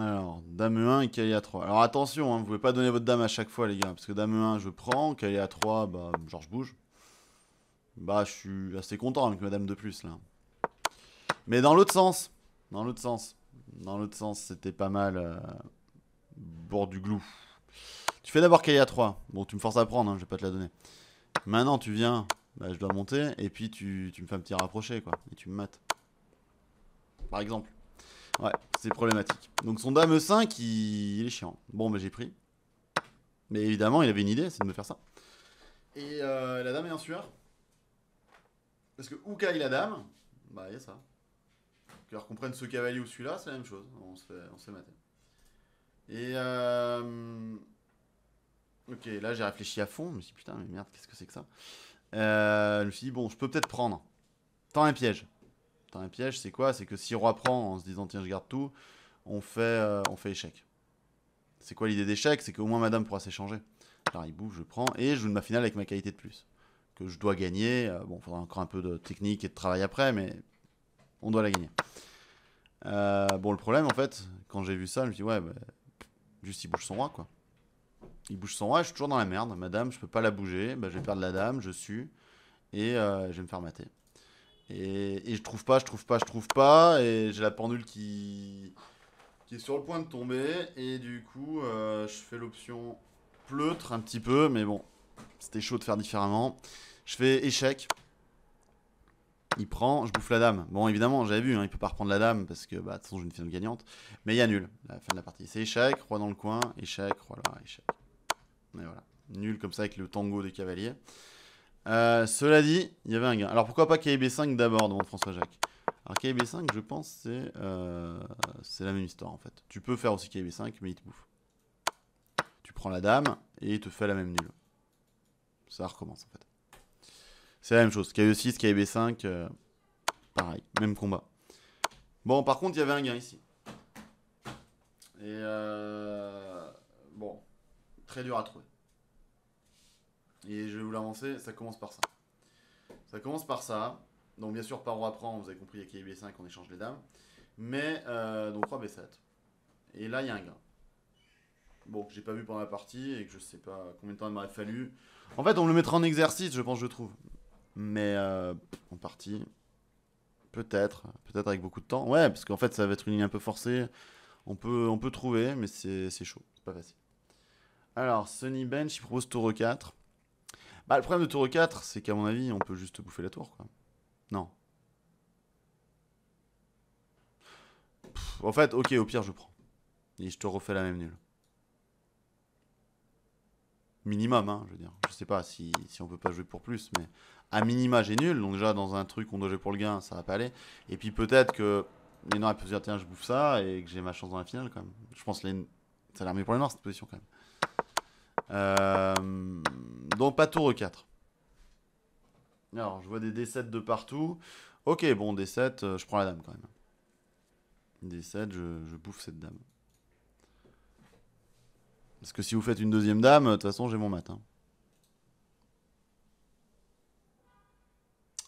Alors, dame 1 et Kalia 3. Alors attention, hein, vous pouvez pas donner votre dame à chaque fois, les gars. Parce que dame 1, je prends. à 3, bah, genre je bouge. Bah, je suis assez content avec ma dame de plus, là. Mais dans l'autre sens. Dans l'autre sens. Dans l'autre sens, c'était pas mal. Euh, bord du glou. Tu fais d'abord a 3. Bon, tu me forces à prendre, hein, je vais pas te la donner. Maintenant, tu viens. Bah, je dois monter. Et puis, tu, tu me fais un petit rapprocher quoi. Et tu me mates. Par exemple. Ouais, c'est problématique. Donc son dame 5, il, est chiant. Bon, bah j'ai pris. Mais évidemment, il avait une idée, c'est de me faire ça. Et euh, la dame est en sueur. Parce que ou caille la dame, bah il y a ça. Alors qu'on prenne ce cavalier ou celui-là, c'est la même chose. On se fait, on Et euh... Ok, là j'ai réfléchi à fond. Je me suis dit putain, mais merde, qu'est-ce que c'est que ça euh, Je me suis dit, bon, je peux peut-être prendre. Tant un piège un piège, c'est quoi C'est que si roi prend en se disant tiens je garde tout, on fait, euh, on fait échec. C'est quoi l'idée d'échec C'est qu'au moins madame pourra s'échanger. Alors il bouge, je prends et je joue ma finale avec ma qualité de plus. Que je dois gagner, bon euh, bon faudra encore un peu de technique et de travail après, mais on doit la gagner. Euh, bon le problème en fait, quand j'ai vu ça, je me suis dit ouais, bah, juste il bouge son roi quoi. Il bouge son roi, je suis toujours dans la merde. Madame, je peux pas la bouger, bah, je vais perdre la dame, je suis, et je vais me faire mater. Et, je trouve pas, je trouve pas, je trouve pas. Et j'ai la pendule qui, est sur le point de tomber. Et du coup, euh, je fais l'option pleutre un petit peu. Mais bon, c'était chaud de faire différemment. Je fais échec. Il prend, je bouffe la dame. Bon, évidemment, j'avais vu, hein, il peut pas reprendre la dame parce que bah, de toute façon, j'ai une finale gagnante. Mais il y a nul, la fin de la partie. C'est échec, roi dans le coin, échec, roi là, échec. Mais voilà. Nul comme ça avec le tango des cavaliers. Euh, cela dit, il y avait un gain. Alors pourquoi pas kb 5 d'abord, demande François-Jacques. Alors kb 5 je pense, c'est euh, la même histoire en fait. Tu peux faire aussi kb 5 mais il te bouffe. Tu prends la dame et il te fait la même nulle. Ça recommence en fait. C'est la même chose. kb 6 kb 5 pareil, même combat. Bon, par contre, il y avait un gain ici. Et euh, bon, très dur à trouver. Et je vais vous l'avancer, ça commence par ça. Ça commence par ça. Donc bien sûr, par roi prend, vous avez compris, il y a kb 5 on échange les dames. Mais, euh, donc roi B7. Et là, il y a un gain. Bon, que j'ai pas vu pendant la partie et que je sais pas combien de temps il m'aurait fallu. En fait, on le mettra en exercice, je pense, je trouve. Mais euh, en partie, peut-être, peut-être avec beaucoup de temps. Ouais, parce qu'en fait, ça va être une ligne un peu forcée. On peut, on peut trouver, mais c'est chaud, c'est pas facile. Alors, Sunny Bench, il propose tour 4. Bah, le problème de tour 4, c'est qu'à mon avis, on peut juste bouffer la tour. Quoi. Non. en fait, ok, au pire, je prends. Et je te refais la même nulle. Minimum, hein, je veux dire. Je sais pas si, si on peut pas jouer pour plus, mais à minima, j'ai nul. Donc, déjà, dans un truc, on doit jouer pour le gain, ça va pas aller. Et puis, peut-être que les Noirs peuvent se dire, tiens, je bouffe ça et que j'ai ma chance dans la finale, quand même. Je pense que ça a l'air mieux pour les Noirs, cette position, quand même. Euh, donc pas tour 4 Alors, je vois des D7 de partout. Ok, bon, D7, euh, je prends la dame quand même. D7, je, bouffe cette dame. Parce que si vous faites une deuxième dame, de toute façon, j'ai mon matin.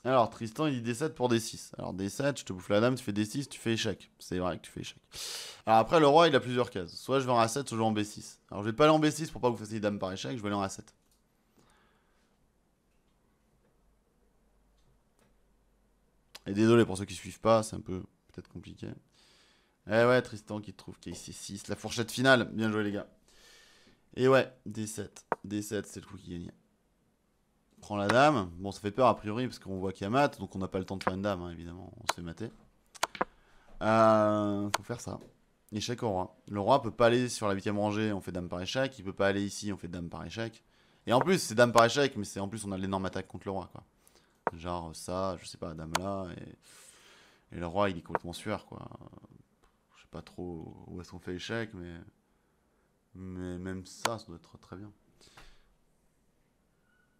Alors, Tristan, il dit D7 pour D6. Alors, D7, je te bouffe la dame, tu fais D6, tu fais échec. C'est vrai que tu fais échec. Alors, après, le roi, il a plusieurs cases. Soit je vais en A7, soit je vais en B6. Alors, je vais pas aller en B6 pour pas que vous fassiez dame par échec, je vais aller en A7. Et désolé pour ceux qui suivent pas, c'est un peu peut-être compliqué. Eh ouais, Tristan qui trouve qu'il ici 6 la fourchette finale. Bien joué, les gars. Et ouais, D7. D7, c'est le coup qui gagnait prend la dame. Bon, ça fait peur a priori parce qu'on voit qu'il y a mat, donc on n'a pas le temps de faire une dame, hein, évidemment. On se mater Euh, faut faire ça. Échec au roi. Le roi peut pas aller sur la 8 rangée, on fait dame par échec. Il peut pas aller ici, on fait dame par échec. Et en plus, c'est dame par échec, mais c'est en plus on a l'énorme attaque contre le roi, quoi. Genre ça, je sais pas, dame là, et, le roi il est complètement sueur, quoi. Je sais pas trop où est-ce qu'on fait échec, mais... Mais même ça, ça doit être très bien.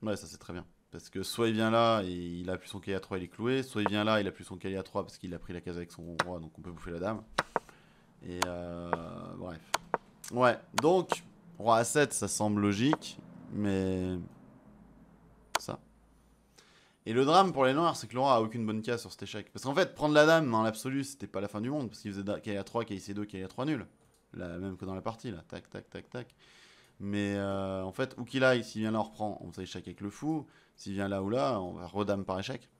Ouais, ça c'est très bien. Parce que soit il vient là et il a plus son cahier à 3, il est cloué, soit il vient là, il a plus son cahier à 3 parce qu'il a pris la case avec son roi, donc on peut bouffer la dame. Et euh, bref. Ouais, donc, roi à 7, ça semble logique, mais... Ça. Et le drame pour les noirs, c'est que le roi a aucune bonne case sur cet échec. Parce qu'en fait, prendre la dame, dans l'absolu, c'était pas la fin du monde, parce qu'il faisait cahier à 3, cahier C2, cahier à 3 nul. même que dans la partie, là. Tac, tac, tac, tac. Mais euh, en fait, où qu'il aille, s'il vient là, on reprend. On fait échec avec le fou. S'il vient là ou là, on va redame par échec.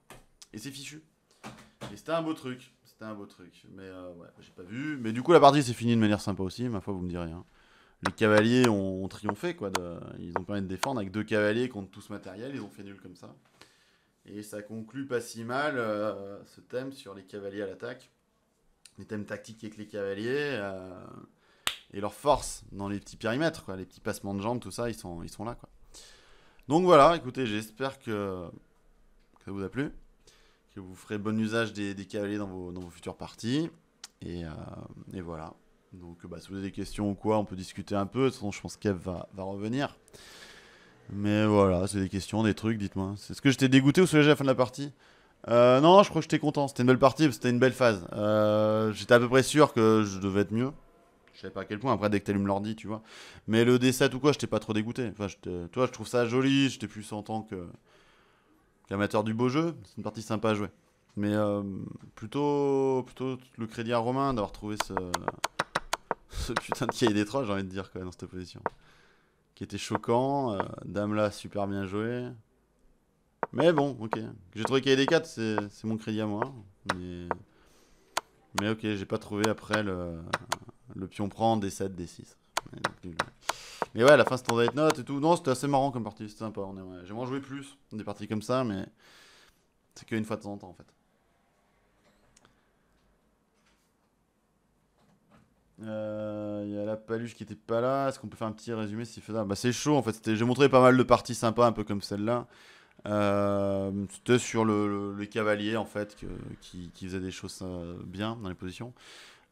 Et c'est fichu. Et c'était un beau truc. C'était un beau truc. Mais euh, ouais, j'ai pas vu. Mais du coup, la partie s'est finie de manière sympa aussi. Ma foi, vous me direz. Hein. Les cavaliers ont, triomphé. quoi. De... Ils ont permis de défendre avec deux cavaliers contre tout ce matériel. Ils ont fait nul comme ça. Et ça conclut pas si mal euh, ce thème sur les cavaliers à l'attaque. Les thèmes tactiques avec les cavaliers et leur force dans les petits périmètres, les petits passements de jambes, tout ça, ils sont, ils sont là. Quoi. Donc voilà, écoutez, j'espère que, ça vous a plu, que vous ferez bon usage des, cavaliers dans vos, futures parties. Euh, et, voilà. Donc bah, si vous avez des questions ou quoi, on peut discuter un peu. De toute façon, je pense qu'Eve va, va revenir. Mais voilà, c'est des questions, des trucs, dites-moi. C'est ce que j'étais dégoûté ou soulagé à la fin de la partie euh, non, je crois que j'étais content. C'était une belle partie, c'était une belle phase. Euh, j'étais à peu près sûr que je devais être mieux je sais pas à quel point, après dès que t'allumes l'ordi, tu vois. Mais le D7 ou quoi, je j'étais pas trop dégoûté. Enfin, toi, je trouve ça joli, j'étais plus en tant qu'amateur du beau jeu, c'est une partie sympa à jouer. Mais euh, plutôt, plutôt le crédit à Romain d'avoir trouvé ce, ce putain de cahier des j'ai envie de dire, quoi, dans cette position. Qui était choquant, euh, dame là, super bien joué. Mais bon, ok. J'ai trouvé cahier des 4, c'est mon crédit à moi. Mais, mais ok, j'ai pas trouvé après le, le pion prend, D7, D6. Mais ouais, à la fin, c'était en date Note et tout. Non, c'était assez marrant comme partie, c'était sympa. J'aimerais en jouer plus, des parties comme ça, mais c'est qu'une fois de temps en temps, en fait. Il euh, y a la paluche qui était pas là. Est-ce qu'on peut faire un petit résumé si fait Bah, c'est chaud en fait. J'ai montré pas mal de parties sympas, un peu comme celle-là. Euh, c'était sur le, cavalier en fait qui, faisait des choses euh, bien dans les positions.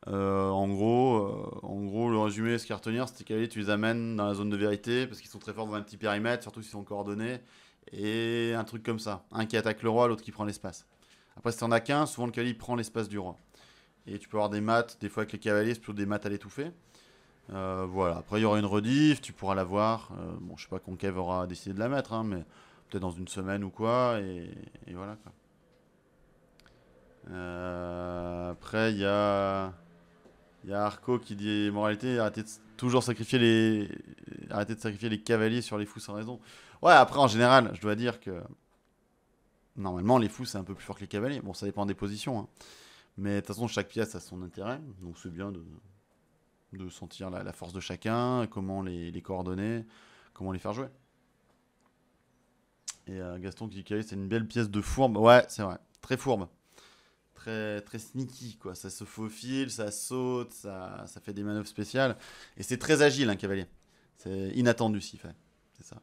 Euh, en, gros, euh, en gros, le résumé, ce qu'il retenir, les cavaliers tu les amènes dans la zone de vérité parce qu'ils sont très forts dans un petit périmètre, surtout s'ils sont coordonnés. Et un truc comme ça. Un qui attaque le roi, l'autre qui prend l'espace. Après, si t'en as qu'un, souvent le cavalier prend l'espace du roi. Et tu peux avoir des maths, des fois avec les cavaliers, c'est plutôt des maths à l'étouffer. Euh, voilà, après il y aura une rediff, tu pourras la voir. bon, je sais pas quand Kev aura décidé de la mettre, hein, mais peut-être dans une semaine ou quoi. Et, et voilà quoi. après, il y a. Il y a Arco qui dit moralité, arrêtez de toujours sacrifier les, arrêtez de sacrifier les cavaliers sur les fous sans raison. Ouais, après en général, je dois dire que normalement les fous c'est un peu plus fort que les cavaliers. Bon, ça dépend des positions, hein. mais de toute façon chaque pièce a son intérêt, donc c'est bien de, sentir la, force de chacun, comment les, coordonner, comment les faire jouer. Et euh, Gaston qui dit c'est une belle pièce de fourbe. Ouais, c'est vrai, très fourbe très, sneaky. Quoi. Ça se faufile, ça saute, ça, ça fait des manœuvres spéciales. Et c'est très agile, un hein, cavalier. C'est inattendu s'il fait. C'est ça.